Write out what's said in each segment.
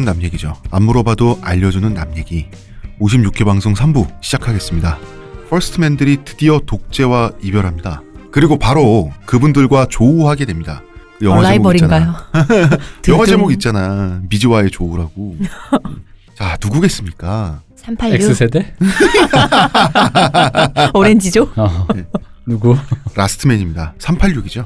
모르는 남 얘기죠. 안 물어봐도 알려주는 남 얘기. 56회 방송 3부 시작하겠습니다. 퍼스트맨들이 드디어 독재와 이별합니다. 그리고 바로 그분들과 조우하게 됩니다. 영화 어, 제목 있잖아. 영화 제목 있잖아. 미지와의 조우라고. 자, 누구겠습니까? 386. X세대? 오렌지죠? 어, 네. 누구? 라스트맨입니다. 386이죠.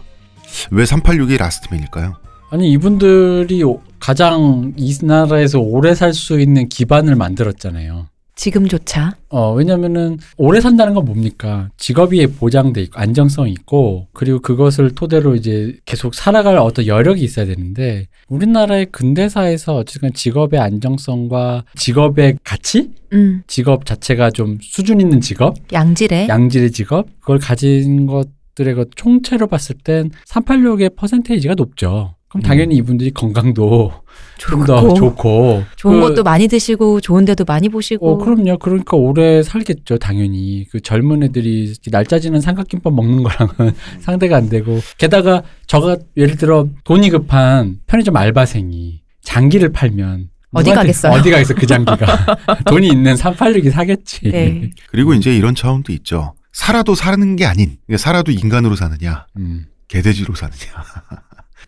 왜 386이 라스트맨일까요? 아니 이분들이 가장 이 나라에서 오래 살 수 있는 기반을 만들었잖아요. 지금조차. 어, 왜냐면은 오래 산다는 건 뭡니까? 직업이 보장돼 있고 안정성이 있고 그리고 그것을 토대로 이제 계속 살아갈 어떤 여력이 있어야 되는데 우리나라의 근대사에서 지금 직업의 안정성과 직업의 가치? 음. 직업 자체가 좀 수준 있는 직업? 양질의 양질의 직업? 그걸 가진 것 들의 그 총체로 봤을 땐 386의 퍼센테이지가 높죠. 그럼 당연히 음. 이분들이 건강도 좀 더 좋고 좋은 그, 것도 많이 드시고 좋은 데도 많이 보시고 어, 그럼요 그러니까 오래 살겠죠 당연히 그 젊은 애들이 날짜 지는 삼각김밥 먹는 거랑은 상대가 안 되고 게다가 저가 예를 들어 돈이 급한 편의점 알바생이 장기를 팔면 어디 가겠어요? 어디 가겠어 그 장기가 돈이 있는 386이 사겠지. 네. 그리고 이제 이런 차원도 있죠. 살아도 사는 게 아닌 그러니까 살아도 인간으로 사느냐, 음. 개돼지로 사느냐.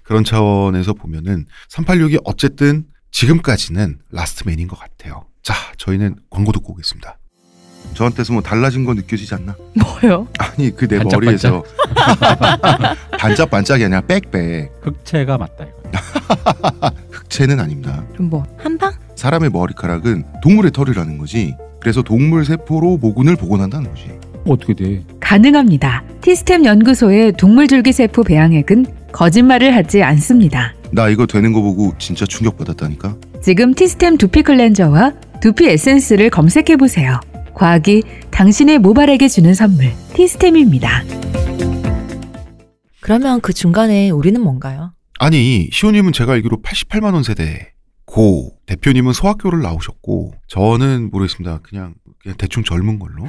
그런 차원에서 보면은 386이 어쨌든 지금까지는 라스트맨인 것 같아요. 자, 저희는 광고 듣고 오겠습니다. 저한테서 뭐 달라진 거 느껴지지 않나? 뭐요? 아니 그 내 머리에서 반짝반짝이 아니라 빽빽. 흑채가 맞다 이거. 흑채는 아닙니다. 그럼 뭐 한방? 사람의 머리카락은 동물의 털이라는 거지. 그래서 동물 세포로 모근을 복원한다는 거지. 어떻게 돼? 가능합니다. 티스템 연구소의 동물 줄기세포 배양액은 거짓말을 하지 않습니다. 나 이거 되는 거 보고 진짜 충격받았다니까. 지금 티스템 두피 클렌저와 두피 에센스를 검색해 보세요. 과학이 당신의 모발에게 주는 선물 티스템입니다. 그러면 그 중간에 우리는 뭔가요? 아니 시호님은 제가 알기로 88만 원 세대 고 대표님은 소학교를 나오셨고 저는 모르겠습니다. 그냥, 그냥 대충 젊은 걸로.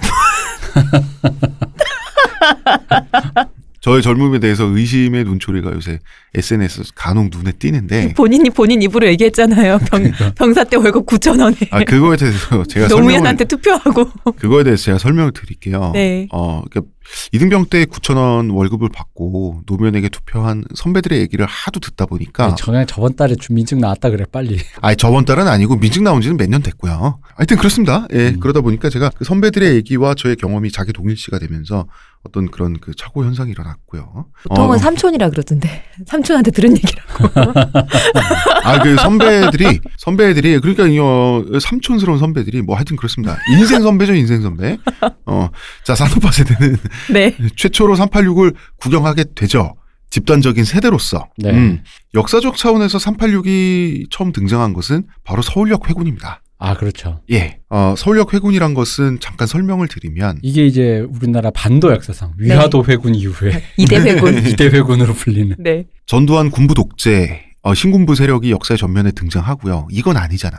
저의 젊음에 대해서 의심의 눈초리가 요새 SNS 간혹 눈에 띄는데 본인이 본인 입으로 얘기했잖아요. 병, 그러니까. 병사 때 월급 9천 원에. 아 그거에 대해서 제가 노무현한테 투표하고. 그거에 대해서 제가 설명을 드릴게요. 네. 어, 그러니까 이등병 때 9천 원 월급을 받고 노무현에게 투표한 선배들의 얘기를 하도 듣다 보니까 전에 네, 저번 달에 좀 민증 나왔다 그래 빨리. 아니 저번 달은 아니고 민증 나온지는 몇 년 됐고요. 하여튼 그렇습니다. 예 음. 그러다 보니까 제가 그 선배들의 얘기와 저의 경험이 자기 동일시가 되면서 어떤 그런 그 착오 현상이 일어났고요. 보통은 어, 삼촌이라 그러던데 삼촌한테 들은 얘기라고. 아그 선배들이 선배들이 그러니까 어, 삼촌스러운 선배들이 뭐 하여튼 그렇습니다. 인생 선배죠 인생 선배. 어자 산업화 세대는 네. 최초로 386을 구경하게 되죠. 집단적인 세대로서 네. 음, 역사적 차원에서 386이 처음 등장한 것은 바로 서울역 회군입니다. 아 그렇죠. 예, 어, 서울역 회군이란 것은 잠깐 설명을 드리면 이게 이제 우리나라 반도 역사상 네. 위화도 네. 회군 이후에 이대 회군 이대 회군으로 불리는 네. 전두환 군부 독재 어, 신군부 세력이 역사의 전면에 등장하고요. 이건 아니잖아.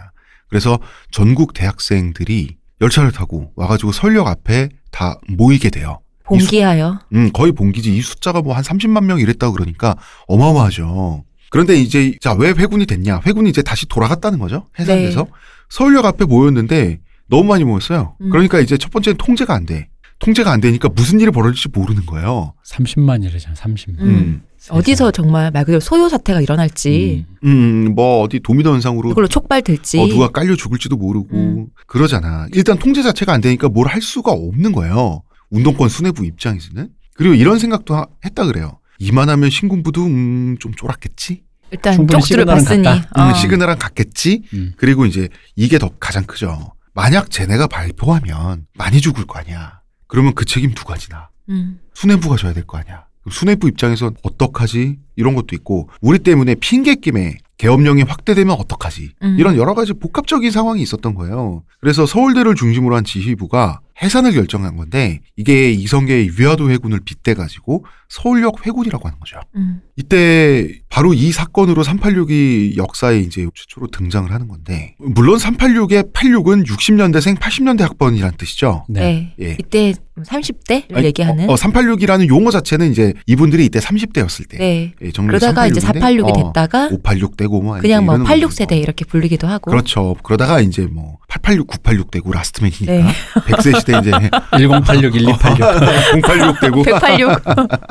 그래서 전국 대학생들이 열차를 타고 와가지고 서울역 앞에 다 모이게 돼요. 봉기하여. 수, 음, 거의 봉기지. 이 숫자가 뭐 한 30만 명 이랬다고 그러니까 어마어마하죠. 그런데 이제 자왜 회군이 됐냐? 회군이 이제 다시 돌아갔다는 거죠. 해산돼서 네. 서울역 앞에 모였는데 너무 많이 모였어요. 음. 그러니까 이제 첫 번째는 통제가 안 돼. 통제가 안 되니까 무슨 일이 벌어질지 모르는 거예요. 30만이래잖아, 30만. 음. 어디서 정말 말 그대로 소요 사태가 일어날지, 음, 음뭐 어디 도미노 현상으로 그걸로 촉발될지, 어, 누가 깔려 죽을지도 모르고 음. 그러잖아. 일단 통제 자체가 안 되니까 뭘 할 수가 없는 거예요. 운동권 수뇌부 입장에서는 그리고 이런 생각도 하, 했다 그래요. 이만하면 신군부도 음, 좀졸았겠지 일단 쪽수를 봤으니 어. 음, 시그널은갔겠지 음. 그리고 이제 이게 더 가장 크죠. 만약 쟤네가 발표하면 많이 죽을 거 아니야. 그러면 그 책임 누가 지나? 음. 수뇌부가 져야 될 거 아니야. 수뇌부 입장에선 어떡하지? 이런 것도 있고 우리 때문에 핑계김에 계엄령이 확대되면 어떡하지? 음. 이런 여러 가지 복합적인 상황이 있었던 거예요. 그래서 서울대를 중심으로 한 지휘부가 해산을 결정한 건데 이게 이성계의 위화도 해군을 빗대 가지고 서울역 회군이라고 하는 거죠. 음. 이때 바로 이 사건으로 386이 역사에 이제 최초로 등장을 하는 건데 물론 386의 86은 60년대생 80년대 학번이란 뜻이죠. 네. 네. 예. 이때 3 뭐 0대 얘기하는 어, 어, 386이라는 용어 자체는 이제 이분들이 이때 30대였을 때 네. 예, 그러다가 이제 486이 어, 됐다가 586 되고 뭐 그냥 뭐86 세대 뭐. 이렇게 불리기도 하고 그렇죠. 그러다가 이제 뭐 886, 986 되고 라스트맨이니까 네. 100세 시대 이제 1086, 1286 086 되고 186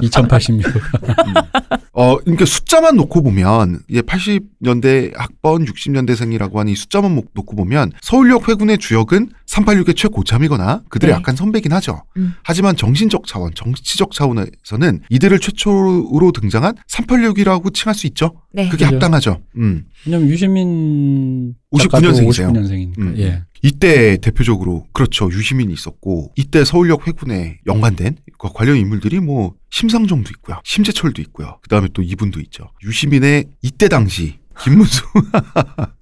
2086. 어, 그러니까 숫자만 놓고 보면 이제 80년대 학번 60년대생이라고 하는 이 숫자만 놓고 보면 서울역 회군의 주역은 386의 최고참이거나 그들의 네. 약간 선배긴 하죠. 음. 하지만 정신적 차원, 정치적 차원에서는 이들을 최초로 등장한 386이라고 칭할 수 있죠. 네. 그게 그렇죠. 합당하죠. 음. 왜냐면 유시민 59년생이세요. 59년생이니까. 음, 음. 예. 이때 대표적으로 그렇죠 유시민이 있었고 이때 서울역 회군에 연관된 그 관련 인물들이 뭐 심상정도 있고요, 심재철도 있고요. 그 다음에 또 이분도 있죠. 유시민의 이때 당시 김문수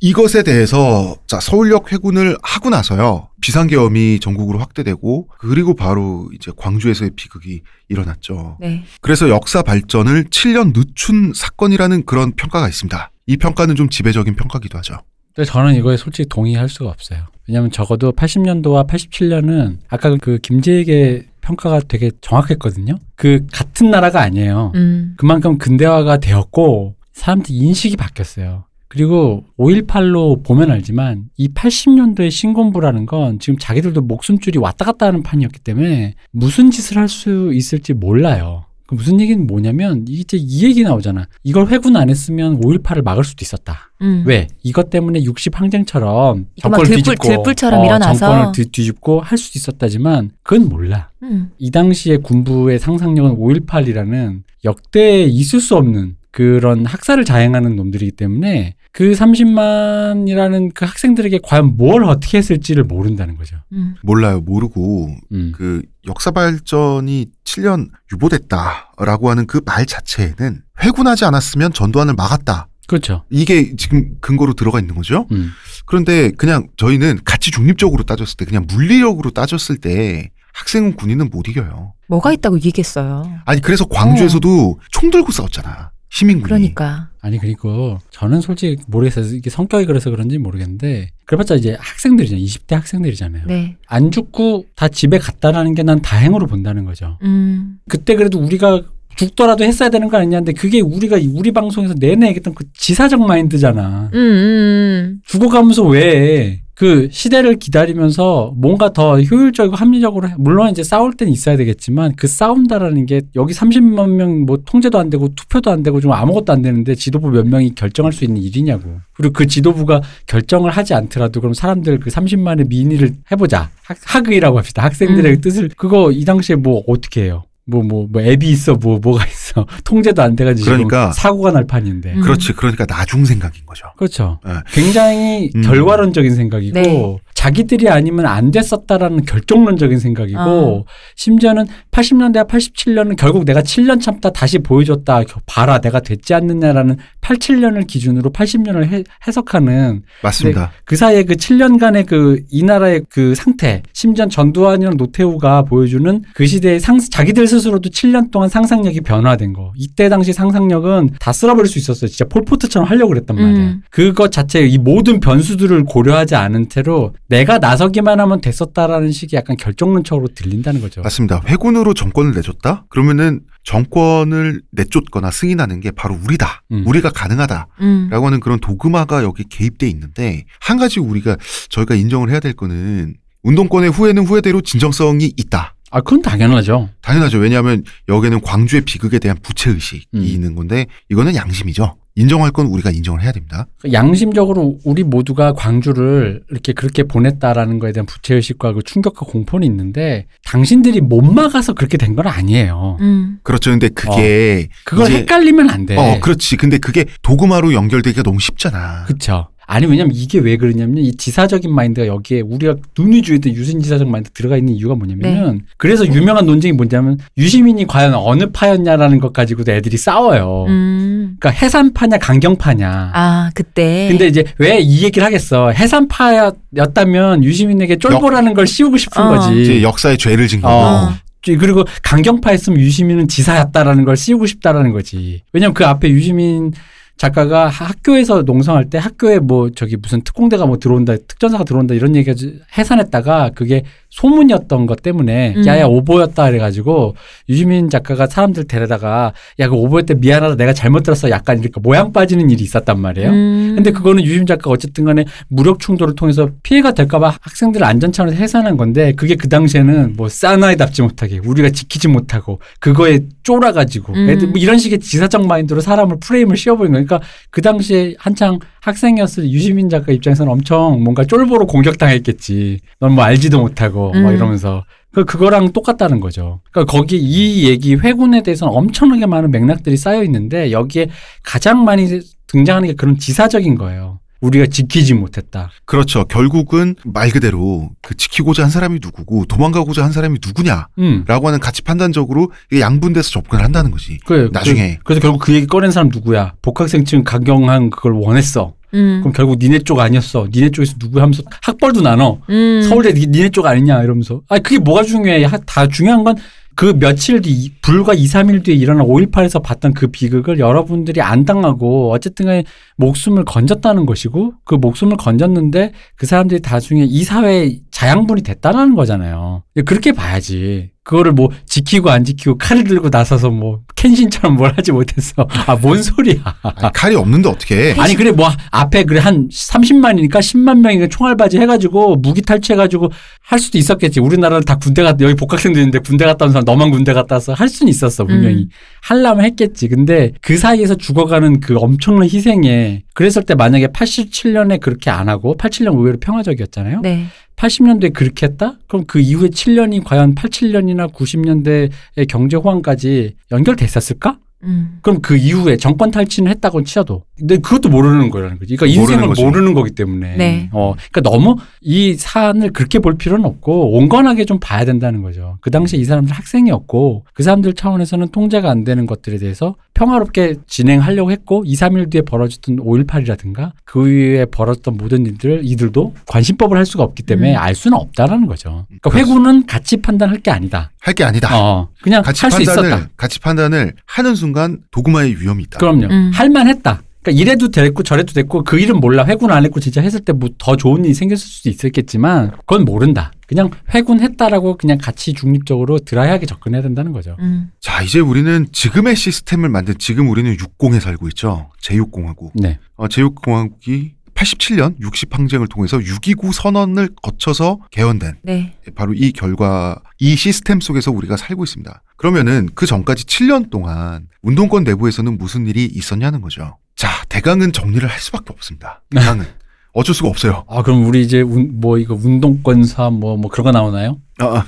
이것에 대해서 자, 서울역 회군을 하고 나서요. 비상계엄이 전국으로 확대되고 그리고 바로 이제 광주에서의 비극이 일어났죠. 네. 그래서 역사 발전을 7년 늦춘 사건이라는 그런 평가가 있습니다. 이 평가는 좀 지배적인 평가기도 하죠. 근데 저는 이거에 솔직히 동의할 수가 없어요. 왜냐하면 적어도 80년도와 87년은 아까 그 김재익의 평가가 되게 정확했거든요. 그 같은 나라가 아니에요. 음. 그만큼 근대화가 되었고 사람들 인식이 바뀌었어요. 그리고 5.18로 보면 알지만 이 80년도의 신공부라는 건 지금 자기들도 목숨줄이 왔다 갔다 하는 판이었기 때문에 무슨 짓을 할 수 있을지 몰라요. 그 무슨 얘기는 뭐냐면 이제 이 얘기 나오잖아. 이걸 회군 안 했으면 5.18을 막을 수도 있었다. 음. 왜? 이것 때문에 60 항쟁처럼 정권을 들불, 뒤집고 들불처럼 어, 일어나서 정권을 뒤, 뒤집고 할 수도 있었다지만 그건 몰라. 음. 이 당시의 군부의 상상력은 5.18이라는 역대 있을 수 없는 그런 학살을 자행하는 놈들이기 때문에 그 30만이라는 그 학생들에게 과연 뭘 어떻게 했을지를 모른다는 거죠. 음. 몰라요. 모르고 음. 그 역사 발전이 7년 유보됐다라고 하는 그 말 자체에는 회군하지 않았으면 전두환을 막았다. 그렇죠. 이게 지금 근거로 들어가 있는 거죠. 음. 그런데 그냥 저희는 같이 중립적으로 따졌을 때 그냥 물리력으로 따졌을 때 학생은 군인은 못 이겨요. 뭐가 있다고 이기겠어요? 아니 그래서 광주에서도 어. 총 들고 싸웠잖아. 시민군이. 그러니까. 아니 그리고 저는 솔직히 모르겠어요. 이게 성격이 그래서 그런지 모르겠는데 그래봤자 이제 학생들이잖아요. 20대 학생들이잖아요. 네. 안 죽고 다 집에 갔다라는 게 난 다행으로 본다는 거죠. 음. 그때 그래도 우리가 죽더라도 했어야 되는 거 아니냐는데 그게 우리가 우리 방송에서 내내 얘기했던 그 지사적 마인드잖아. 음, 음. 음. 죽어가면서 왜그 시대를 기다리면서 뭔가 더 효율적이고 합리적으로 물론 이제 싸울 때는 있어야 되겠지만 그 싸운다라는 게 여기 30만 명 뭐 통제도 안 되고 투표도 안 되고 좀 아무것도 안 되는데 지도부 몇 명이 결정할 수 있는 일이냐고. 그리고 그 지도부가 결정을 하지 않더라도 그럼 사람들 그 30만의 민의를 해보자. 학, 학의라고 합시다. 학생들의 음. 뜻을 그거 이 당시에 뭐 어떻게 해요? 뭐, 뭐, 뭐, 앱이 있어, 뭐, 뭐가 있어. 통제도 안 돼가지고. 그러니까. 사고가 날 판인데. 그렇지. 그러니까 나중 생각인 거죠. 그렇죠. 네. 굉장히 음. 결과론적인 생각이고. 네. 자기들이 아니면 안 됐었다라는 결정론적인 생각이고 어. 심지어는 80년대와 87년은 결국 내가 7년 참다 다시 보여줬다 봐라 내가 됐지 않느냐라는 87년을 기준으로 80년을 해, 해석하는 맞습니다. 그 사이에 그 7년간의 그 이 나라의 그 상태 심지어 전두환이랑 노태우가 보여주는 그 시대의 상 자기들 스스로도 7년 동안 상상력이 변화된 거 이때 당시 상상력은 다 쓸어버릴 수 있었어요. 진짜 폴포트처럼 하려고 그랬단 말이에요. 음. 그것 자체 이 모든 변수들을 고려하지 않은 채로 내 내가 나서기만 하면 됐었다라는 식의 약간 결정론적으로 들린다는 거죠. 맞습니다. 회군으로 정권을 내줬다? 그러면은 정권을 내쫓거나 승인하는 게 바로 우리다. 음. 우리가 가능하다라고 음. 하는 그런 도그마가 여기 개입돼 있는데 한 가지 우리가 저희가 인정을 해야 될 거는 운동권의 후회는 후회대로 진정성이 있다. 아, 그건 당연하죠. 당연하죠. 왜냐하면 여기는 광주의 비극에 대한 부채의식이 음. 있는 건데 이거는 양심이죠. 인정할 건 우리가 인정을 해야 됩니다. 그러니까 양심적으로 우리 모두가 광주를 이렇게 그렇게 보냈다라는 거에 대한 부채의식과 그 충격과 공포는 있는데 당신들이 못 막아서 그렇게 된 건 아니에요. 음. 그렇죠. 근데 그게 어, 그걸 이제, 헷갈리면 안 돼. 어, 그렇지. 근데 그게 도그마로 연결되기가 너무 쉽잖아. 그렇죠. 아니 왜냐면 이게 왜 그러냐면 이 지사적인 마인드가 여기에 우리가 눈위주의때 유신 지사적 마인드 들어가 있는 이유가 뭐냐면은 네. 그래서 유명한 논쟁이 뭐냐면 유시민이 과연 어느 파였냐라는 것 가지고도 애들이 싸워요. 음. 그러니까 해산파냐 강경파냐. 아 그때. 근데 이제 왜 이 얘기를 하겠어? 해산파였다면 유시민에게 쫄보라는 걸 씌우고 싶은 어. 거지. 역사의 죄를 진거 어. 그리고 강경파였으면 유시민은 지사였다라는 걸 씌우고 싶다라는 거지. 왜냐면 그 앞에 유시민 작가가 학교에서 농성할 때 학교에 뭐 저기 무슨 특공대가 뭐 들어온다 특전사가 들어온다 이런 얘기가 해산했다가 그게 소문이었던 것 때문에 음. 야야 오보였다 그래가지고 유지민 작가가 사람들 데려다가 야 그 오보였대 미안하다 내가 잘못 들었어 약간 이렇게 모양 빠지는 일이 있었단 말이에요. 음. 근데 그거는 유지민 작가가 어쨌든 간에 무력 충돌을 통해서 피해가 될까봐 학생들 안전 차원에서 해산한 건데 그게 그 당시에는 뭐 싸나이답지 못하게 우리가 지키지 못하고 그거에 쫄아가지고 음. 애들 뭐 이런 식의 지사적 마인드로 사람을 프레임을 씌워버린 거예요. 그러니까 그 당시에 한창 학생이었을 유시민 작가 입장에서는 엄청 뭔가 쫄보로 공격당했겠지. 넌 뭐 알지도 못하고 뭐 음. 막 이러면서 그 그거랑 똑같다는 거죠. 그러니까 거기 이 얘기 회군에 대해서는 엄청나게 많은 맥락들이 쌓여 있는데 여기에 가장 많이 등장하는 게 그런 지사적인 거예요. 우리가 지키지 못했다. 그렇죠. 결국은 말 그대로 그 지키고자 한 사람이 누구고 도망가고자 한 사람이 누구냐라고 음. 하는 가치 판단적으로 양분돼서 접근을 한다는 거지. 그래, 그, 나중에. 그, 래서 결국 그 얘기 꺼낸 사람 누구야? 복학생층 강경한 그걸 원했어. 음. 그럼 결국 니네 쪽 아니었어. 니네 쪽에서 누구 하면서 학벌도 나눠. 음. 서울대 니네 쪽 아니냐 이러면서. 아 아니, 그게 뭐가 중요해. 다 중요한 건그 며칠 뒤 불과 2, 3일 뒤에 일어난 5.18에서 봤던 그 비극을 여러분들이 안 당하고 어쨌든 간에 목숨을 건졌다는 것이고 그 목숨을 건졌는데 그 사람들이 다중에이 사회에 자양분이 됐다는 거잖아요. 그렇게 봐야지. 그거를 뭐 지키고 안 지키고 칼을 들고 나서서 뭐 켄신처럼 뭘 하지 못했어아뭔 소리야. 아니, 칼이 없는데 어떻게 해. 아니 그래 뭐 앞에 그래 한 30만이니까 10만 명이 총알바지 해가지고 무기 탈취해가지고 할 수도 있었겠지. 우리나라는 다 군대 갔다 여기 복학생도 있는데 군대 갔다 온 사람 너만 군대 갔다 와서 할 수는 있었어 분명히. 음. 할라면 했겠지. 근데 그 사이에서 죽어가는 그 엄청난 희생에 그랬을 때 만약에 87년에 그렇게 안 하고 87년 의외로 평화적이었잖아요. 네. 80년대 에 그렇게 했다? 그럼 그 이후에 7년이 과연 87년이나 90년대의 경제 호황까지 연결됐었을까? 음. 그럼 그 이후에 정권 탈진을 했다고 치어도 근데 그것도 모르는 거라는 거지. 그러니까 인생을 모르는, 모르는 거기 때문에. 네. 어, 그러니까 너무 이 사안을 그렇게 볼 필요는 없고 온건하게 좀 봐야 된다는 거죠. 그 당시에 이 사람들 학생이었고 그 사람들 차원에서는 통제가 안 되는 것들에 대해서 평화롭게 진행하려고 했고 2, 3일 뒤에 벌어졌던 5.18이라든가 그이후에 벌어졌던 모든 일들 이들도 관심법을 할 수가 없기 때문에 음. 알 수는 없다라는 거죠. 그러니까 회군은 같이 판단할 게 아니다. 할 게 아니다. 어, 그냥 할 수 있었다. 같이 판단을 하는 순간 순간 도구마의 위험이 있다. 그럼요. 음. 할만했다. 그러니까 이래도 됐고 저래도 됐고 그 일은 몰라 회군 안 했고 진짜 했을 때 뭐 더 좋은 일이 생겼을 수도 있었겠지만 그건 모른다. 그냥 회군했다라고 그냥 같이 중립적으로 드라이하게 접근해야 된다는 거죠. 음. 자 이제 우리는 지금의 시스템을 만든 지금 우리는 육공에 살고 있죠. 제육공화국. 네. 어, 제육공화국이 87년 60항쟁을 통해서 6.29 선언을 거쳐서 개헌된 네. 바로 이 결과, 이 시스템 속에서 우리가 살고 있습니다. 그러면은 그 전까지 7년 동안 운동권 내부에서는 무슨 일이 있었냐는 거죠. 자, 대강은 정리를 할 수밖에 없습니다. 대강은. 어쩔 수가 없어요. 아, 그럼 우리 이제 운, 뭐 이거 운동권사 뭐, 뭐 그런 거 나오나요? 아, 아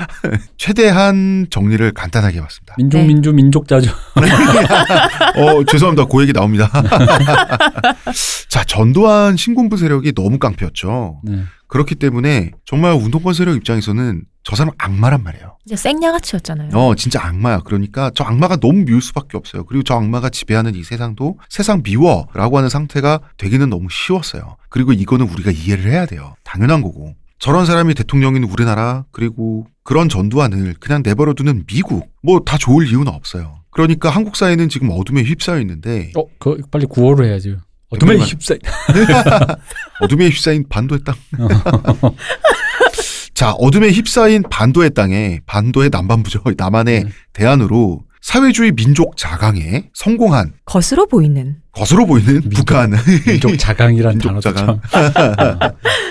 최대한 정리를 간단하게 해봤습니다. 민족, 네. 민족, 민족자죠. 어, 죄송합니다. 고그 얘기 나옵니다. 자, 전두환 신군부 세력이 너무 깡패였죠. 네. 그렇기 때문에 정말 운동권 세력 입장에서는 저 사람 악마란 말이에요. 진짜 생양아치였잖아요. 어, 진짜 악마야. 그러니까 저 악마가 너무 미울 수밖에 없어요. 그리고 저 악마가 지배하는 이 세상도 세상 미워라고 하는 상태가 되기는 너무 쉬웠어요. 그리고 이거는 우리가 이해를 해야 돼요. 당연한 거고. 저런 사람이 대통령인 우리나라 그리고 그런 전두환을 그냥 내버려두는 미국 뭐 다 좋을 이유는 없어요. 그러니까 한국 사회는 지금 어둠에 휩싸여 있는데 어, 그 빨리 구호를 해야죠. 어둠에 휩싸인 어둠에 휩싸인 반도의 땅. 자, 어둠에 휩싸인 반도의 땅에 반도의 남반부죠. 남한의 네. 대안으로 사회주의 민족 자강에 성공한 것으로 보이는 것으로 보이는 북한 민족 자강이란 단어도 자강. 어,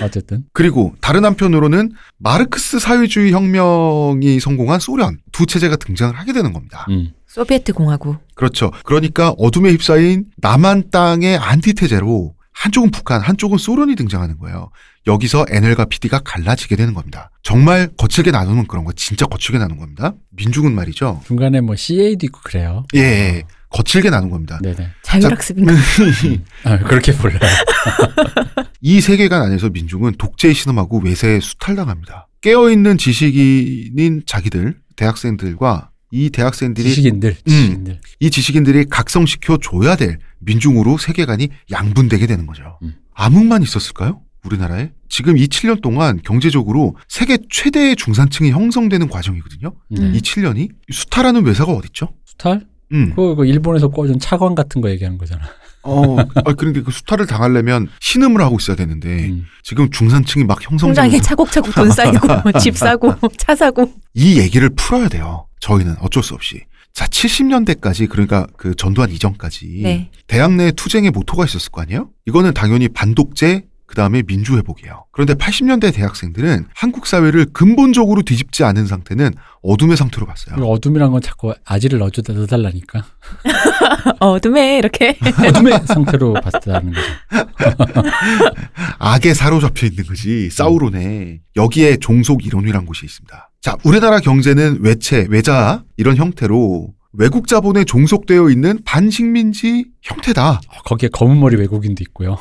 어쨌든 그리고 다른 한편으로는 마르크스 사회주의 혁명이 성공한 소련 두 체제가 등장을 하게 되는 겁니다. 음. 소비에트 공화국 그렇죠. 그러니까 어둠에 휩싸인 남한 땅의 안티테제로 한쪽은 북한, 한쪽은 소련이 등장하는 거예요. 여기서 NL과 PD가 갈라지게 되는 겁니다. 정말 거칠게 나누는 그런 거 진짜 거칠게 나눈 겁니다. 민중은 말이죠. 중간에 뭐 CA도 있고 그래요. 예. 예. 거칠게 나눈 겁니다. 네네. 자율학습인가? 아, 그렇게 불러요. 이 세계관 안에서 민중은 독재의 신음하고 외세에 수탈당합니다. 깨어있는 지식인인 자기들, 대학생들과 이 대학생들이 지식인들, 음, 지식인들. 음, 이 지식인들이 각성시켜 줘야 될 민중으로 세계관이 양분되게 되는 거죠. 음. 암흑만 있었을까요? 우리나라에 지금 이 7년 동안 경제적으로 세계 최대의 중산층이 형성되는 과정이거든요. 네. 이 7년이 수탈하는 회사가 어딨죠? 수탈? 음. 그거, 일본에서 꺼준 차관 같은 거 얘기하는 거잖아. 어, 아, 그런데 그러니까 그 수탈을 당하려면 신음을 하고 있어야 되는데 음. 지금 중산층이 막 형성. 통장에 차곡차곡 돈 쌓이고 집 사고 차 사고. 이 얘기를 풀어야 돼요. 저희는 어쩔 수 없이. 자, 70년대까지 그러니까 그 전두환 이전까지 네. 대학 내 투쟁의 모토가 있었을 거 아니에요? 이거는 당연히 반독재 그 다음에 민주회복이에요. 그런데 80년대 대학생들은 한국 사회를 근본적으로 뒤집지 않은 상태는 어둠의 상태로 봤어요. 어둠이란 건 자꾸 아지를 넣어주다 넣달라니까 어둠에 이렇게. 어둠의 상태로 봤다는 거죠. 악에 사로잡혀 있는 거지. 사우론에. 여기에 종속 이론이란 곳이 있습니다. 자, 우리나라 경제는 외채, 외자 이런 형태로 외국 자본에 종속되어 있는 반식민지 형태다. 아, 거기에 검은 머리 외국인도 있고요.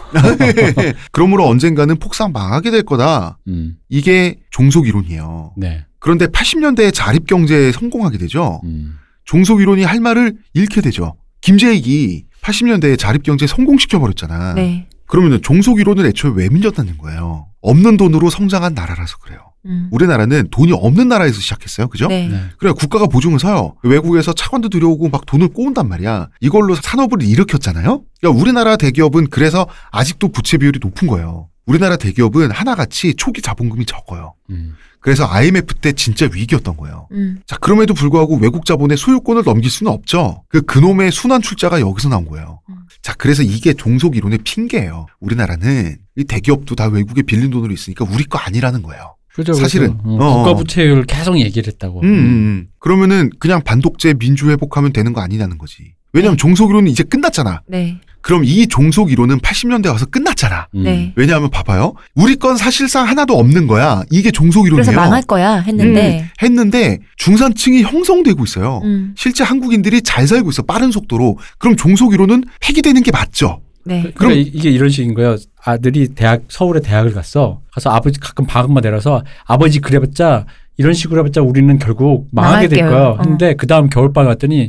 그러므로 언젠가는 폭삭 망하게 될 거다. 음. 이게 종속 이론이에요. 네. 그런데 80년대에 자립 경제에 성공하게 되죠. 음. 종속 이론이 할 말을 잃게 되죠. 김재익이 80년대에 자립 경제 성공시켜 버렸잖아. 네. 그러면 종속이론은 애초에 왜 밀렸다는 거예요? 없는 돈으로 성장한 나라라서 그래요. 음. 우리나라는 돈이 없는 나라에서 시작했어요. 그죠? 네. 네. 그래 국가가 보증을 서요. 외국에서 차관도 들여오고 막 돈을 꼬운단 말이야. 이걸로 산업을 일으켰잖아요. 그러니까 우리나라 대기업은 그래서 아직도 부채 비율이 높은 거예요. 우리나라 대기업은 하나같이 초기 자본금이 적어요. 음. 그래서 IMF 때 진짜 위기였던 거예요. 음. 자, 그럼에도 불구하고 외국 자본의 소유권을 넘길 수는 없죠. 그 그놈의 순환 출자가 여기서 나온 거예요. 음. 자, 그래서 이게 종속 이론의 핑계예요. 우리나라는 이 대기업도 다 외국에 빌린 돈으로 있으니까 우리 거 아니라는 거예요. 그죠 사실은 그죠 어, 어, 어. 국가 부채율 계속 얘기를 했다고. 음, 음, 음. 그러면은 그냥 반독재 민주 회복하면 되는 거 아니냐는 거지. 왜냐하면 네. 종속이론은 이제 끝났잖아. 네. 그럼 이 종속 이론은 80년대 와서 끝났잖아. 음. 네. 왜냐하면 봐봐요. 우리 건 사실상 하나도 없는 거야. 이게 종속 이론이에요. 그래서 망할 거야 했는데. 음, 했는데 중산층이 형성되고 있어요. 음. 실제 한국인들이 잘 살고 있어 빠른 속도로. 그럼 종속 이론은 폐기되는 게 맞죠. 네. 그러니까 그럼 그러 이게 이런 식인 거예요. 아들이 대학 서울에 대학을 갔어. 가서 아버지 가끔 방학만 내려서 아버지 그래봤자 이런 식으로 해봤자 우리는 결국 망하게 될 거야. 어. 근데 그 다음 겨울방에 더니야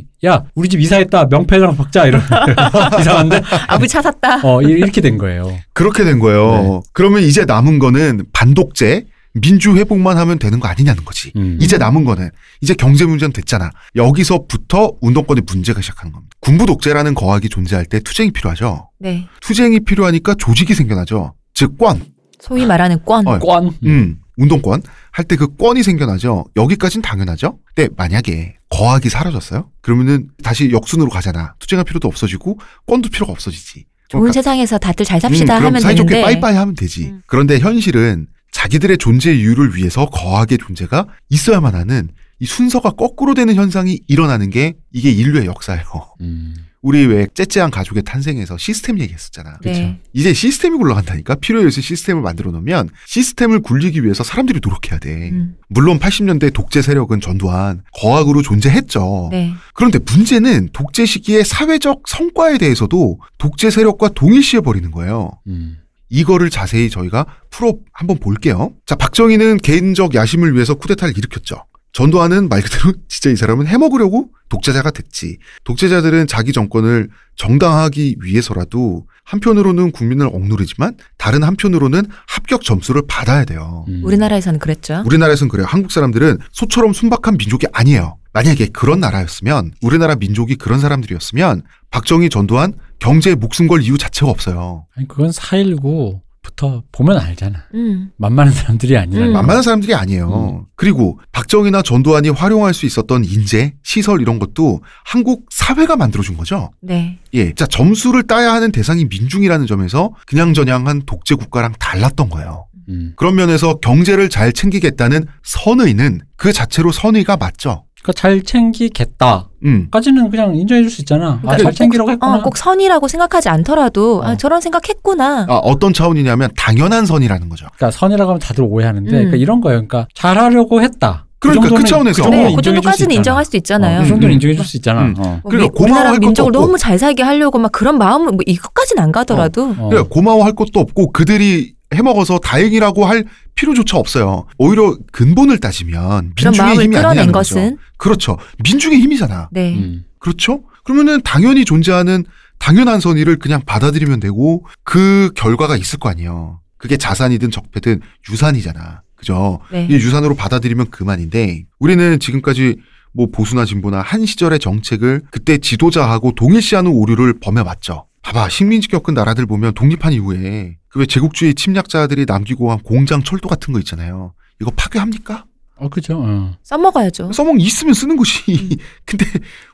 우리 집 이사했다 명패랑 박자 이런 이상한데 아버지 찾다어 이렇게 된 거예요. 그렇게 된 거예요. 네. 그러면 이제 남은 거는 반독재. 민주 회복만 하면 되는 거 아니냐는 거지. 음. 이제 남은 거는 이제 경제 문제는 됐잖아. 여기서부터 운동권의 문제가 시작하는 겁니다. 군부 독재라는 거학이 존재할 때 투쟁이 필요하죠. 네. 투쟁이 필요하니까 조직이 생겨나죠. 즉 권. 소위 말하는 권. 어, 권. 음. 음. 운동권 할 때 그 권이 생겨나죠. 여기까진 당연하죠. 근데 만약에 거학이 사라졌어요. 그러면은 다시 역순으로 가잖아. 투쟁할 필요도 없어지고 권도 필요가 없어지지. 좋 그러니까, 세상에서 다들 잘 음, 삽시다 음, 하면 사이좋게 되는데. 빠이빠이 하면 되지. 음. 그런데 현실은 자기들의 존재 이유를 위해서 거학의 존재가 있어야만 하는 이 순서가 거꾸로 되는 현상이 일어나는 게 이게 인류의 역사예요. 음. 우리 왜 째째한 가족의 탄생에서 시스템 얘기했었잖아. 네. 이제 시스템이 굴러간다니까 필요에 의해서 시스템을 만들어 놓으면 시스템을 굴리기 위해서 사람들이 노력해야 돼. 음. 물론 80년대 독재 세력은 전두환 거악으로 존재했죠. 네. 그런데 문제는 독재 시기의 사회적 성과에 대해서도 독재 세력과 동일시해 버리는 거예요. 음. 이거를 자세히 저희가 풀어 한번 볼게요. 자, 박정희는 개인적 야심을 위해서 쿠데타를 일으켰죠. 전두환은 말 그대로 진짜 이 사람은 해먹으려고 독재자가 됐지. 독재자들은 자기 정권을 정당하기 위해서라도 한편으로는 국민을 억누르지만 다른 한편으로는 합격 점수를 받아야 돼요. 음. 우리나라에서는 그랬죠. 우리나라에서는 그래요. 한국 사람들은 소처럼 순박한 민족이 아니에요. 만약에 그런 나라였으면 우리나라 민족이 그런 사람들이었으면 박정희 전두환 경제에 목숨 걸 이유 자체가 없어요. 아니 그건 4.19 부터 보면 알잖아. 음. 만만한 사람들이 아니라. 음. 만만한 사람들이 아니에요. 음. 그리고 박정희나 전두환이 활용할 수 있었던 인재, 시설 이런 것도 한국 사회가 만들어준 거죠. 네. 예. 자, 점수를 따야 하는 대상이 민중이라는 점에서 그냥저냥한 독재 국가랑 달랐던 거예요. 음. 그런 면에서 경제를 잘 챙기겠다는 선의는 그 자체로 선의가 맞죠. 그러니까 잘 챙기겠다. 음. 까지는 그냥 인정해 줄 수 있잖아. 아, 그러니까 아, 잘 챙기라고 어, 했구나. 어, 꼭 선이라고 생각하지 않더라도 어. 아, 저런 생각했구나. 아, 어떤 차원이냐면 당연한 선이라는 거죠. 그러니까 선이라고 하면 다들 오해하는데 음. 그러니까 이런 거예요. 그러니까 잘하려고 했다. 그 그러니까 그, 네, 그 차원에서 그, 네, 그 정도까지는 인정할 수 있잖아요. 어, 그 정도는 음. 인정해 줄수 있잖아. 음, 음. 어. 그러니까 고마워할 민족을 너무 잘 살게 하려고 막 그런 마음은 뭐 이것까지는 안 가더라도 어, 어. 그러니까 고마워할 것도 없고 그들이 해먹어서 다행이라고 할 필요조차 없어요. 오히려 근본을 따지면 민중의 힘이 아니라는 것은? 거죠. 그렇죠. 민중의 힘이잖아. 네. 음. 그렇죠? 그러면은 당연히 존재하는 당연한 선의를 그냥 받아들이면 되고 그 결과가 있을 거 아니에요. 그게 자산이든 적폐든 유산이잖아. 그죠? 네. 이 유산으로 받아들이면 그만인데 우리는 지금까지 뭐 보수나 진보나 한 시절의 정책을 그때 지도자하고 동일시하는 오류를 범해왔죠. 봐봐 식민지 겪은 나라들 보면 독립한 이후에 그왜 제국주의 침략자들이 남기고 한 공장 철도 같은 거 있잖아요. 이거 파괴합니까? 어, 그죠. 어. 써먹어야죠. 써먹 있으면 쓰는 것이. 음. 근데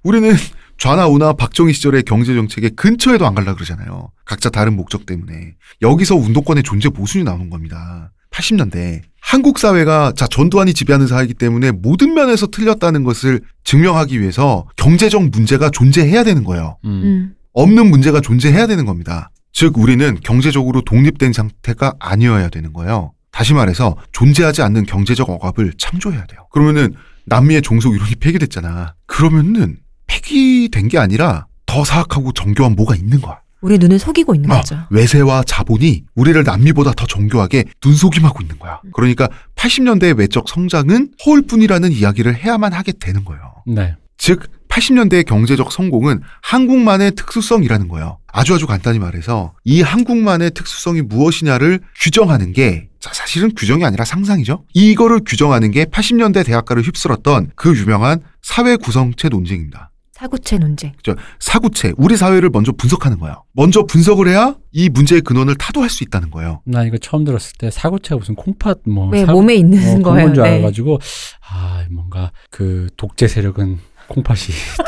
우리는 좌나 우나 박정희 시절의 경제 정책에 근처에도 안 갈라 그러잖아요. 각자 다른 목적 때문에 여기서 운동권의 존재 모순이 나오는 겁니다. 80년대 한국 사회가 자 전두환이 지배하는 사회이기 때문에 모든 면에서 틀렸다는 것을 증명하기 위해서 경제적 문제가 존재해야 되는 거예요. 음. 음. 없는 문제가 존재해야 되는 겁니다. 즉 우리는 경제적으로 독립된 상태가 아니어야 되는 거예요. 다시 말해서 존재하지 않는 경제적 억압을 창조해야 돼요. 그러면은 남미의 종속 이론이 폐기됐잖아. 그러면은 폐기된 게 아니라 더 사악하고 정교한 뭐가 있는 거야. 우리 눈을 속이고 있는 아, 거죠. 외세와 자본이 우리를 남미보다 더 정교하게 눈속임하고 있는 거야. 음. 그러니까 80년대의 외적 성장은 허울뿐이라는 이야기를 해야만 하게 되는 거예요. 네. 즉 80년대의 경제적 성공은 한국만의 특수성이라는 거예요. 아주 아주 간단히 말해서 이 한국만의 특수성이 무엇이냐를 규정하는 게 사실은 규정이 아니라 상상이죠. 이거를 규정하는 게 80년대 대학가를 휩쓸었던 그 유명한 사회 구성체 논쟁입니다. 사구체 논쟁. 그렇죠. 사구체. 우리 사회를 먼저 분석하는 거예요. 먼저 분석을 해야 이 문제의 근원을 타도할 수 있다는 거예요. 나 이거 처음 들었을 때 사구체가 무슨 콩팥 뭐 네, 사 몸에 있는 어, 거예요. 그런 줄 네. 알아가지고 네. 아 뭔가 그 독재 세력은 콩팥이